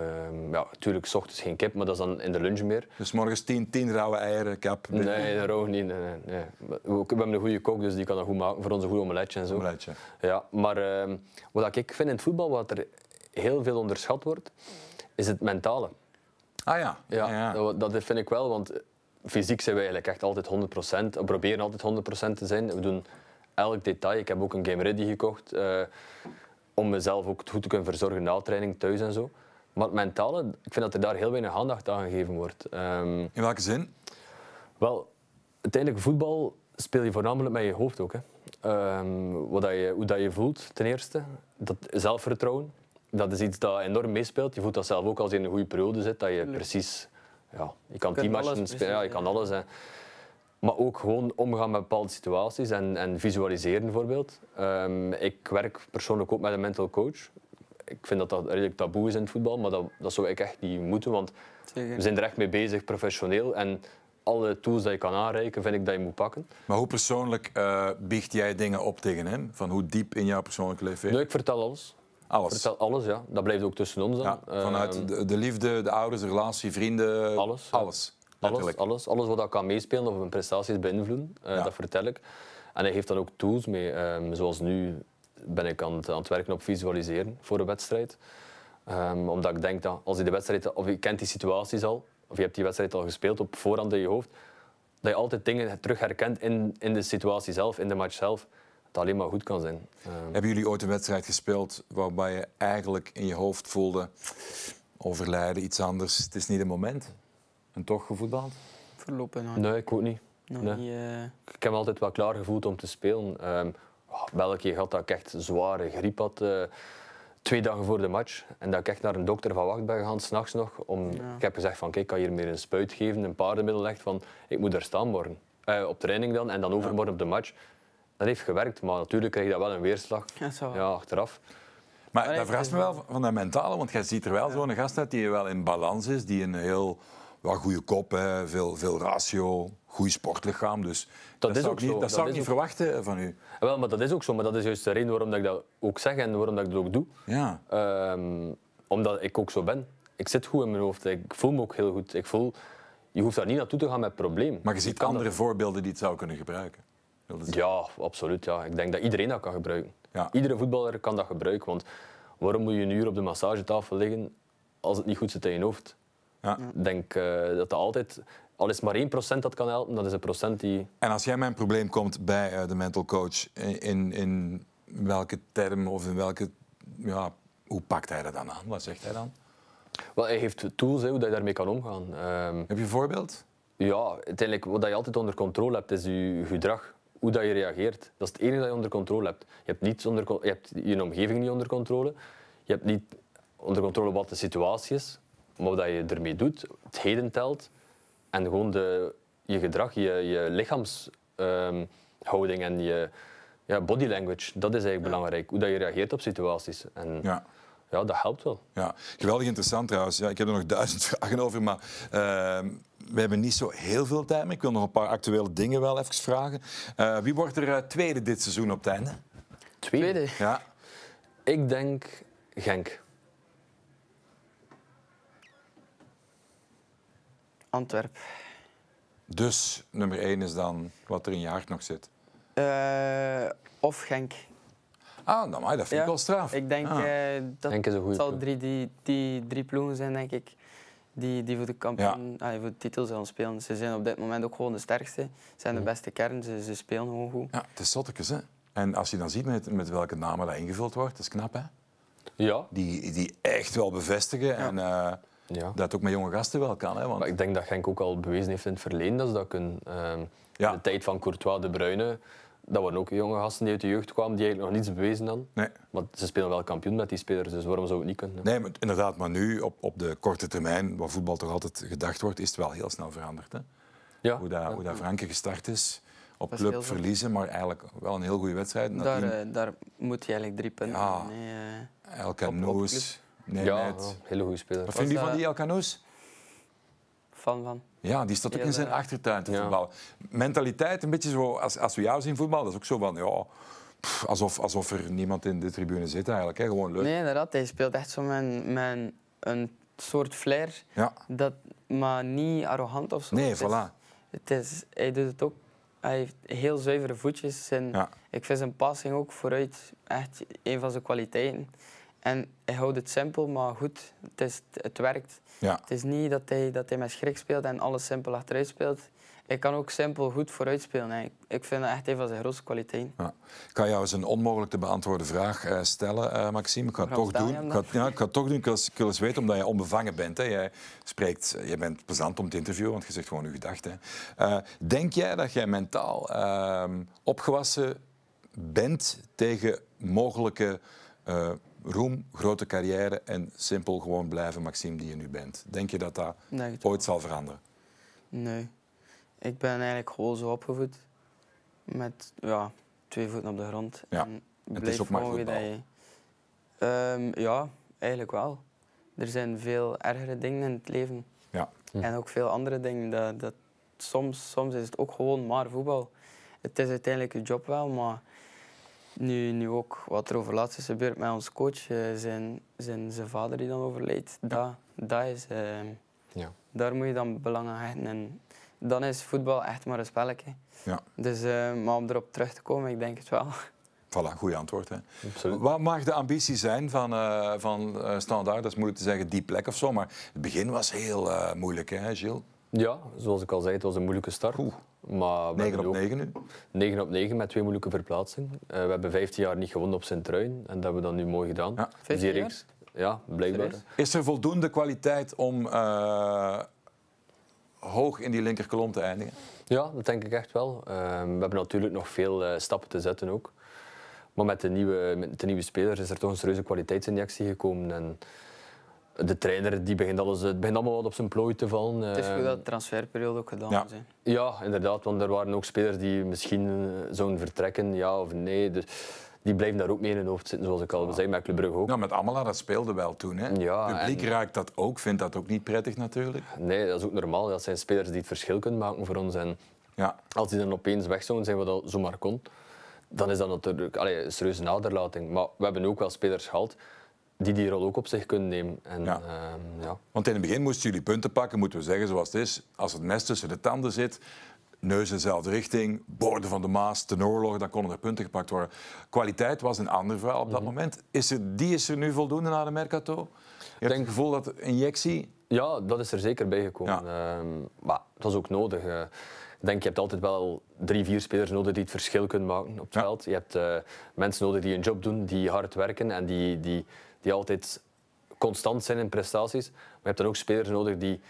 Speaker 3: ja, natuurlijk, s ochtends geen kip, maar dat is dan in de lunch meer. Dus morgens tien, tien rauwe eieren, kap? Nee, dat rauw niet. We, hebben een goede kok, dus die kan dat goed maken voor onze goede omeletje en zo. Omeletje. Ja, maar ehm, wat ik vind in het voetbal, wat er heel veel onderschat wordt, is het mentale. Ah ja. Ja, ja, dat vind ik wel, want fysiek zijn we eigenlijk echt altijd 100%. We proberen altijd 100% te zijn. We doen elk detail. Ik heb ook een Game Ready gekocht. Eh, om mezelf ook goed te kunnen verzorgen na training, thuis en zo. Maar het mentale, ik vind dat er daar heel weinig aandacht aan gegeven wordt. Ehm, in welke zin? Wel, uiteindelijk voetbal speel je voornamelijk met je hoofd ook. Hè. Ehm, wat dat je, hoe dat je voelt, ten eerste. Dat zelfvertrouwen. Dat is iets dat enorm meespeelt. Je voelt dat zelf ook als je in een goede periode zit. Dat je precies... Ja, je kan, je spelen, ja, je kan alles. Maar ook gewoon omgaan met bepaalde situaties en, en visualiseren bijvoorbeeld. Ehm, ik werk persoonlijk ook met een mental coach. Ik vind dat dat redelijk taboe is in het voetbal, maar dat, dat zou ik echt niet moeten, want
Speaker 2: we zijn er echt
Speaker 3: mee bezig, professioneel. En alle tools die je kan aanreiken, vind ik dat je moet pakken. Maar hoe persoonlijk uh, biecht jij dingen op tegen hem?
Speaker 1: Van hoe diep in jouw persoonlijke leven? Nee, ik vertel alles. Alles? Ik vertel alles, ja. Dat blijft ook tussen ons dan. Ja,
Speaker 3: vanuit ehm, de, de, liefde, de ouders, de relatie, vrienden? Alles. Alles? Alles, alles, alles wat dat kan meespelen of mijn prestaties beïnvloeden, eh, dat vertel ik. En hij heeft dan ook tools mee, ehm, zoals nu ben ik aan het, aan het werken op visualiseren voor een wedstrijd. Ehm, omdat ik denk dat als je de wedstrijd, of je kent die situaties al, of je hebt die wedstrijd al gespeeld op voorhand in je hoofd, dat je altijd dingen terug herkent in, in de situatie zelf, in de match zelf. Dat alleen maar goed kan zijn. Ehm. Hebben jullie ooit een wedstrijd gespeeld waarbij je eigenlijk in je hoofd voelde
Speaker 1: overlijden, iets anders, het is niet het moment? En toch gevoetbald? Verlopen. nog Nee, ik ook niet.
Speaker 2: nee. Eh.
Speaker 3: Ik heb me altijd wel klaar gevoeld om te spelen. Um, je had dat ik echt zware griep had. Eh, twee dagen voor de match. En dat ik echt naar een dokter van wacht ben gegaan, s'nachts nog. Om, Ik heb gezegd van, kijk, ik kan hier meer een spuit geven, een paardenmiddel legt. Van, ik moet er staan worden eh, op training dan, en dan overmorgen op de match. Dat heeft gewerkt, maar natuurlijk kreeg je dat wel een weerslag. Ja, ja achteraf. Maar, dat verrast me wel van dat mentale, want jij ziet er wel
Speaker 1: zo'n gast uit die wel in balans is, die een heel wel goede kop, hè, veel, veel ratio,
Speaker 3: goed sportlichaam. Dus dat, zou niet, dat, zou ik niet
Speaker 1: verwachten van u.
Speaker 3: Ah, wel, maar dat is ook zo. Maar dat is juist de reden waarom dat ik dat ook zeg en waarom dat ik dat ook doe. Ja. Ehm, omdat ik ook zo ben. Ik zit goed in mijn hoofd. Ik voel me ook heel goed. Ik voel, je hoeft daar niet naartoe te gaan met het probleem. Maar je ziet andere voorbeelden die het zou kunnen gebruiken. Ja, absoluut. Ja. Ik denk dat iedereen dat kan gebruiken. Iedere voetballer kan dat gebruiken. Want waarom moet je een uur op de massagetafel liggen als het niet goed zit in je hoofd? Ja. Ik denk eh, dat dat altijd, al is maar 1% dat kan helpen, dat is een procent die...
Speaker 1: En als jij met een probleem komt bij eh, de mental coach, in, in welke term of in welke... Ja, hoe pakt hij dat dan aan? Wat zegt hij dan?
Speaker 3: Wel, hij heeft tools hè, hoe je daarmee kan omgaan. Ehm, Heb je een voorbeeld? Ja, uiteindelijk wat je altijd onder controle hebt, is je gedrag. Hoe dat je reageert. Dat is het enige dat je onder controle hebt. Je hebt, niets onder, je hebt je omgeving niet onder controle. Je hebt niet onder controle wat de situatie is. Maar wat je ermee doet, het heden telt. En gewoon de, je gedrag, je, je lichaamshouding ehm, en je ja, body language, dat is eigenlijk belangrijk. Hoe dat je reageert op situaties. En, ja. ja. dat helpt wel. Ja, geweldig
Speaker 1: interessant trouwens. Ja, ik heb er nog duizend vragen over, maar ehm, we hebben niet zo heel veel tijd meer. Ik wil nog een paar actuele dingen wel even vragen. Eh, wie wordt er eh, tweede dit seizoen op het einde? Tweede? tweede. Ja. Ik denk Genk. Antwerp. Dus nummer één is dan wat er in je hart nog zit?
Speaker 2: Eh, of Genk. Ah, nou, maar dat vind ik wel straf. Ik denk ah. eh, dat het zal drie, die, die drie ploegen zijn, denk ik, die, die voor, de kampioen, ja. voor de titel zullen spelen. Ze zijn op dit moment ook gewoon de sterkste. Ze zijn de mhm. beste kern, ze, ze spelen gewoon goed.
Speaker 1: Ja, het is zottekes, hè? En als je dan ziet met, met welke namen dat ingevuld wordt, dat is knap, hè? Ja. Die, die echt wel bevestigen. Ja.
Speaker 3: En, eh, ja. Dat ook met jonge gasten wel kan. Hè, want... ik denk dat Genk ook al bewezen heeft in het verleden dat ze dat kunnen. Ehm, ja. De tijd van Courtois, De Bruyne, dat waren ook jonge gasten die uit de jeugd kwamen, die eigenlijk nog niets bewezen hadden. Nee. Want ze spelen wel kampioen met die spelers, dus waarom zou het niet kunnen? Nee, maar, inderdaad. Maar nu,
Speaker 1: op, op de korte termijn, wat voetbal toch altijd gedacht wordt, is het wel heel snel veranderd. Hè? Ja. Hoe, dat, hoe dat Franke gestart is op club verliezen, maar eigenlijk wel een heel goede wedstrijd. Daar, eh, daar moet je eigenlijk drie punten ja, eh, Elke noos. Nee, ja, hele goede
Speaker 2: speler. Wat vind je eh, van die
Speaker 1: El van. Ja, die staat ook in zijn achtertuin te voetballen. Mentaliteit, een beetje zo, als, als we jou zien voetballen, dat is ook zo van, ja, alsof, alsof er niemand in de tribune zit eigenlijk. Hè. Gewoon leuk. Nee, inderdaad.
Speaker 2: Hij speelt echt zo met, met een soort flair, ja. dat, maar niet arrogant of zo. Nee, voilà. het is, hij doet het ook. Hij heeft heel zuivere voetjes. En Ik vind zijn passing ook vooruit echt een van zijn kwaliteiten. En hij houdt het simpel, maar goed, het, is, het werkt. Het is niet dat hij, dat met schrik speelt en alles simpel achteruit speelt. Hij kan ook simpel goed vooruit spelen. Ik, ik vind dat echt een van zijn grootste kwaliteiten.
Speaker 1: Ja. Ik kan jou eens een onmogelijk te beantwoorden vraag eh, stellen, eh, Maxime. Ik ga het toch doen. Ik ga, ja, ik ga toch doen. Ik wil, ik eens weten, omdat je onbevangen bent. Hè. Jij spreekt, je bent plezant om te interviewen, want je zegt gewoon je gedachten. Eh, denk jij dat jij mentaal ehm, opgewassen bent tegen mogelijke... Uh, roem, grote carrière en simpel gewoon blijven Maxime die je nu bent. Denk je dat dat ooit zal veranderen? Nee. Ik
Speaker 2: ben eigenlijk gewoon zo opgevoed met ja, twee voeten op de grond. En het is ook maar dat Je... Ehm, ja, eigenlijk wel. Er zijn veel ergere dingen in het leven. Ja. Hm. En ook veel andere dingen. Dat, dat, soms, soms is het ook gewoon maar voetbal. Het is uiteindelijk je job wel, maar nu, nu ook wat er over laatst is gebeurd met ons coach, eh, zijn, zijn, zijn vader die dan overleed dat, dat is, eh, ja. daar moet je dan belang aan hechten. En dan is voetbal echt maar een spelletje. Ja. Dus, eh, maar om erop terug te komen, ik denk het wel.
Speaker 1: Voilà, goede antwoord. Hè. Wat mag de ambitie zijn van, van Standaard? Dat is moeilijk te zeggen, die plek
Speaker 3: of zo. Maar het begin was heel moeilijk, hè, Gilles? Ja, zoals ik al zei, het was een moeilijke start. Maar 9 op 9 nu? 9 op 9 met twee moeilijke verplaatsingen. Eh, we hebben 15 jaar niet gewonnen op sint truin en dat hebben we dan nu mooi gedaan. Ja. 15 dus jaar? Ja, blijkbaar.
Speaker 1: Is er voldoende
Speaker 3: kwaliteit om eh, hoog in die linkerkolom te eindigen? Ja, dat denk ik echt wel. Eh, we hebben natuurlijk nog veel stappen te zetten ook. Maar met de, nieuwe, met de nieuwe spelers is er toch een serieuze kwaliteitsinjectie gekomen. En de trainer die begint alles, het eh, begint allemaal wat op zijn plooi te vallen. Het is eh. goed dat
Speaker 2: de transferperiode ook gedaan ja.
Speaker 3: is. Ja, inderdaad, want er waren ook spelers die misschien eh, zouden vertrekken, ja of nee. Dus die blijven daar ook mee in hun hoofd zitten, zoals ik al zei, met Club Brugge ook. Ja, met Amala, dat speelde wel toen. Hè? het publiek raakt dat ook, vindt dat ook niet prettig natuurlijk. Nee, dat is ook normaal. Dat zijn spelers die het verschil kunnen maken voor ons. En ja. als die dan opeens weg zouden zijn, wat dat zomaar kon, dan is dat natuurlijk allee, een serieuze naderlating. Maar we hebben ook wel spelers gehad die die rol ook op zich kunnen nemen. En, ehm, ja. Want in het begin moesten jullie punten pakken, moeten we zeggen zoals het is. Als het mes tussen de tanden zit,
Speaker 1: neus in dezelfde richting, boorden van de Maas, ten oorlog, dan konden er punten gepakt worden. Kwaliteit was een ander verhaal op dat mhm. moment. Is er, die is er nu voldoende na de Mercato? Je hebt Denk... het gevoel dat
Speaker 3: injectie... Ja, dat is er zeker bijgekomen. Ja. Ehm, maar dat is ook nodig. Eh. ik denk, je hebt altijd wel drie, vier spelers nodig die het verschil kunnen maken op het veld. Je hebt eh, mensen nodig die een job doen, die hard werken en die, die die altijd constant zijn in prestaties. Maar je hebt dan ook spelers nodig die,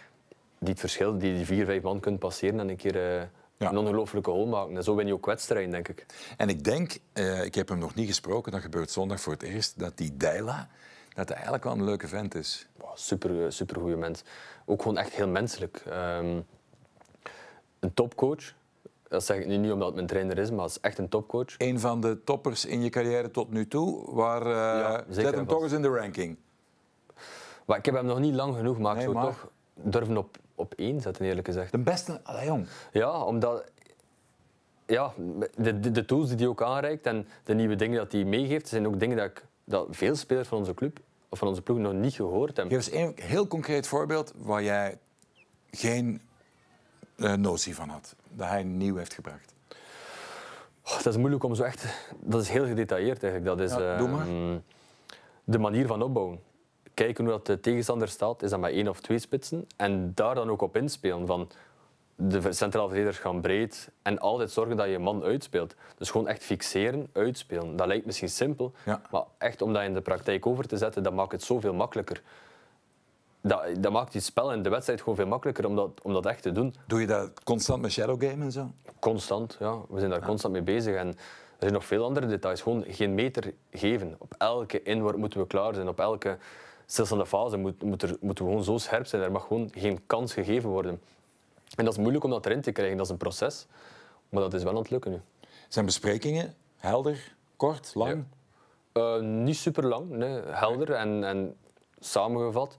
Speaker 3: die het verschil, die die vier, vijf man kunnen passeren en een keer... Eh, een ongelooflijke goal maken. En zo win je ook wedstrijden, denk ik. En ik denk, eh, ik heb hem nog niet gesproken, dat gebeurt zondag voor het eerst, dat die Dijla, dat eigenlijk wel een leuke vent is. Wow, super, eh, super goede mens. Ook gewoon echt heel menselijk. Ehm, een topcoach, dat zeg ik nu niet omdat het mijn trainer is, maar is echt een topcoach. Een van de toppers in je carrière tot nu toe. Waar, eh, zet hem toch eens in de ranking. Maar ik heb hem nog niet lang genoeg, maar nee, ik toch durven op, op één zetten, eerlijk gezegd. De beste? Allee, jong. Ja, omdat... Ja, de, de, tools die hij ook aanreikt en de nieuwe dingen dat hij meegeeft, zijn ook dingen dat, ik, dat veel spelers van onze club of van onze ploeg nog niet gehoord hebben. Geef eens een heel concreet voorbeeld waar jij geen uh, notie van had dat hij nieuw heeft gebracht? Oh, dat is moeilijk om zo echt... Dat is heel gedetailleerd eigenlijk. Dat is, doe ehm, maar. de manier van opbouwen. Kijken hoe dat de tegenstander staat. Is dat maar één of twee spitsen? En daar dan ook op inspelen. Van de centrale verdedigers gaan breed en altijd zorgen dat je man uitspeelt. Dus gewoon echt fixeren, uitspelen. Dat lijkt misschien simpel, maar echt om dat in de praktijk over te zetten, dat maakt het zoveel makkelijker dat, dat, maakt het spel en de wedstrijd gewoon veel makkelijker om dat, om dat echt te doen. Doe je dat constant met shadow game en zo? Constant, ja. We zijn daar ah. constant mee bezig. En er zijn nog veel andere details. Gewoon geen meter geven. Op elke inworp moeten we klaar zijn. Op elke stilstaande fase moet, moet er, moeten we gewoon zo scherp zijn. Er mag gewoon geen kans gegeven worden. En dat is moeilijk om dat erin te krijgen. Dat is een proces. Maar dat is wel aan het lukken nu. Zijn besprekingen helder, kort, lang? Eh, niet super lang, nee. helder en, en samengevat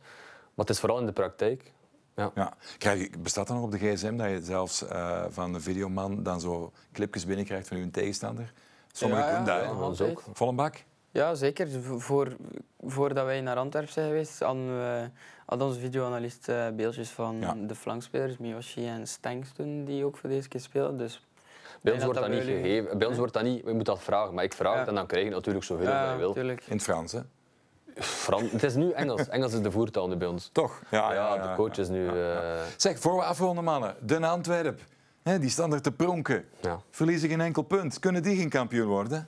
Speaker 3: het is vooral in de praktijk. Ja. ja. Krijg je, bestaat dat nog op de gsm dat je zelfs eh, van
Speaker 1: de videoman dan zo clipjes binnenkrijgt van uw tegenstander? Sommigen ja, doen dat, ja, ook. Volle bak? Ja, zeker. Voor, voordat wij naar Antwerpen zijn geweest, hadden, we,
Speaker 2: onze videoanalist eh, beeldjes van de flankspelers, Miyoshi en Stengstun toen, die ook voor deze keer
Speaker 1: speelden. Dus
Speaker 3: bij ons wordt dat, niet gegeven. Bij wordt dat niet, we moeten dat vragen, maar ik vraag het en dan krijg je natuurlijk zoveel als je wilt. In het Frans, hè? het is nu Engels. Engels is de voertaal nu bij ons.
Speaker 1: Toch? Ja, ja, de coach is nu... Eh, zeg, voor we afronden, mannen. Den Antwerp. die staan er te pronken. Verliezen geen enkel punt. Kunnen die geen kampioen worden?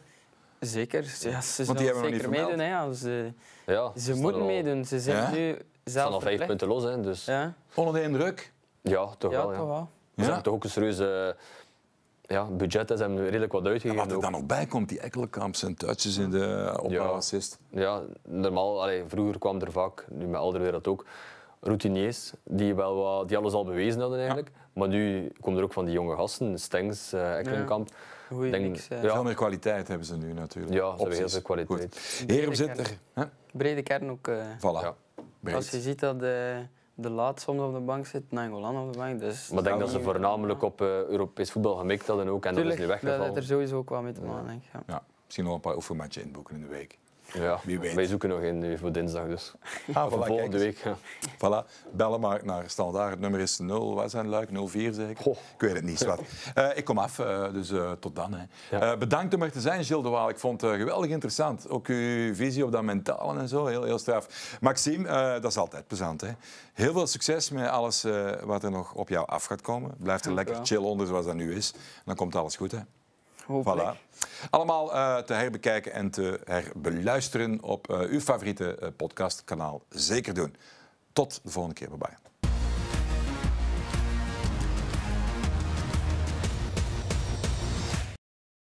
Speaker 1: Zeker. Ja,
Speaker 3: ze Want die hebben zeker niet meedoen.
Speaker 2: Ja. Ze,
Speaker 3: ja, ze moeten meedoen. Ze zijn ja? nu zelf al vijf punten los. Hè, dus. ja. Onder de indruk? Ja, toch ja, wel. Toch wel. Ja? toch ook een serieuze ja, budget is redelijk wat uitgegeven. wat er dan nog bij komt, die Ekkelenkamps en touches in de op assist. Ja, normaal, vroeger kwam er vaak, nu met dat ook, routiniers die, wel wat, die alles al bewezen hadden eigenlijk. Maar nu komt er ook van die jonge gasten, Stengs, eh, ekkelkamp Denk, eh. Veel meer kwaliteit hebben ze nu natuurlijk. Ja, ze hebben heel veel kwaliteit. Herum zit
Speaker 2: er. Brede kern ook. Uh,
Speaker 3: voilà. Als je ziet dat
Speaker 2: de laatste soms op de bank zit, Nangolan op de bank. Dus maar ik denk dat ze voornamelijk
Speaker 3: op uh, Europees voetbal gemikt hadden ook en dat is nu weggevallen. Dat er
Speaker 2: sowieso ook wel mee te maken.
Speaker 3: Ja. ja. misschien nog een paar oefenmatchen inboeken in de week. Ja, Wij zoeken nog in voor dinsdag dus. Ah, volgende week.
Speaker 1: Voilà, bellen maar naar standaard. Het nummer is 0, wat zijn luik? 04 zeker? Goh. Ik weet het niet, wat. Eh, ik kom af, eh, dus eh, tot dan. Hè. bedankt om er te zijn, Gilles de Waal. Ik vond het geweldig interessant. Ook uw visie op dat mentale en zo, heel, heel straf. Maxime, dat is altijd plezant. Hè? Heel veel succes met alles wat er nog op jou af gaat komen. Blijf er lekker chill onder zoals dat nu is. Dan komt alles goed. Hè? Hopelijk. Voilà. Allemaal eh, te herbekijken en te herbeluisteren op eh, uw favoriete eh, podcastkanaal. Zeker doen. Tot de volgende keer. Bye bye.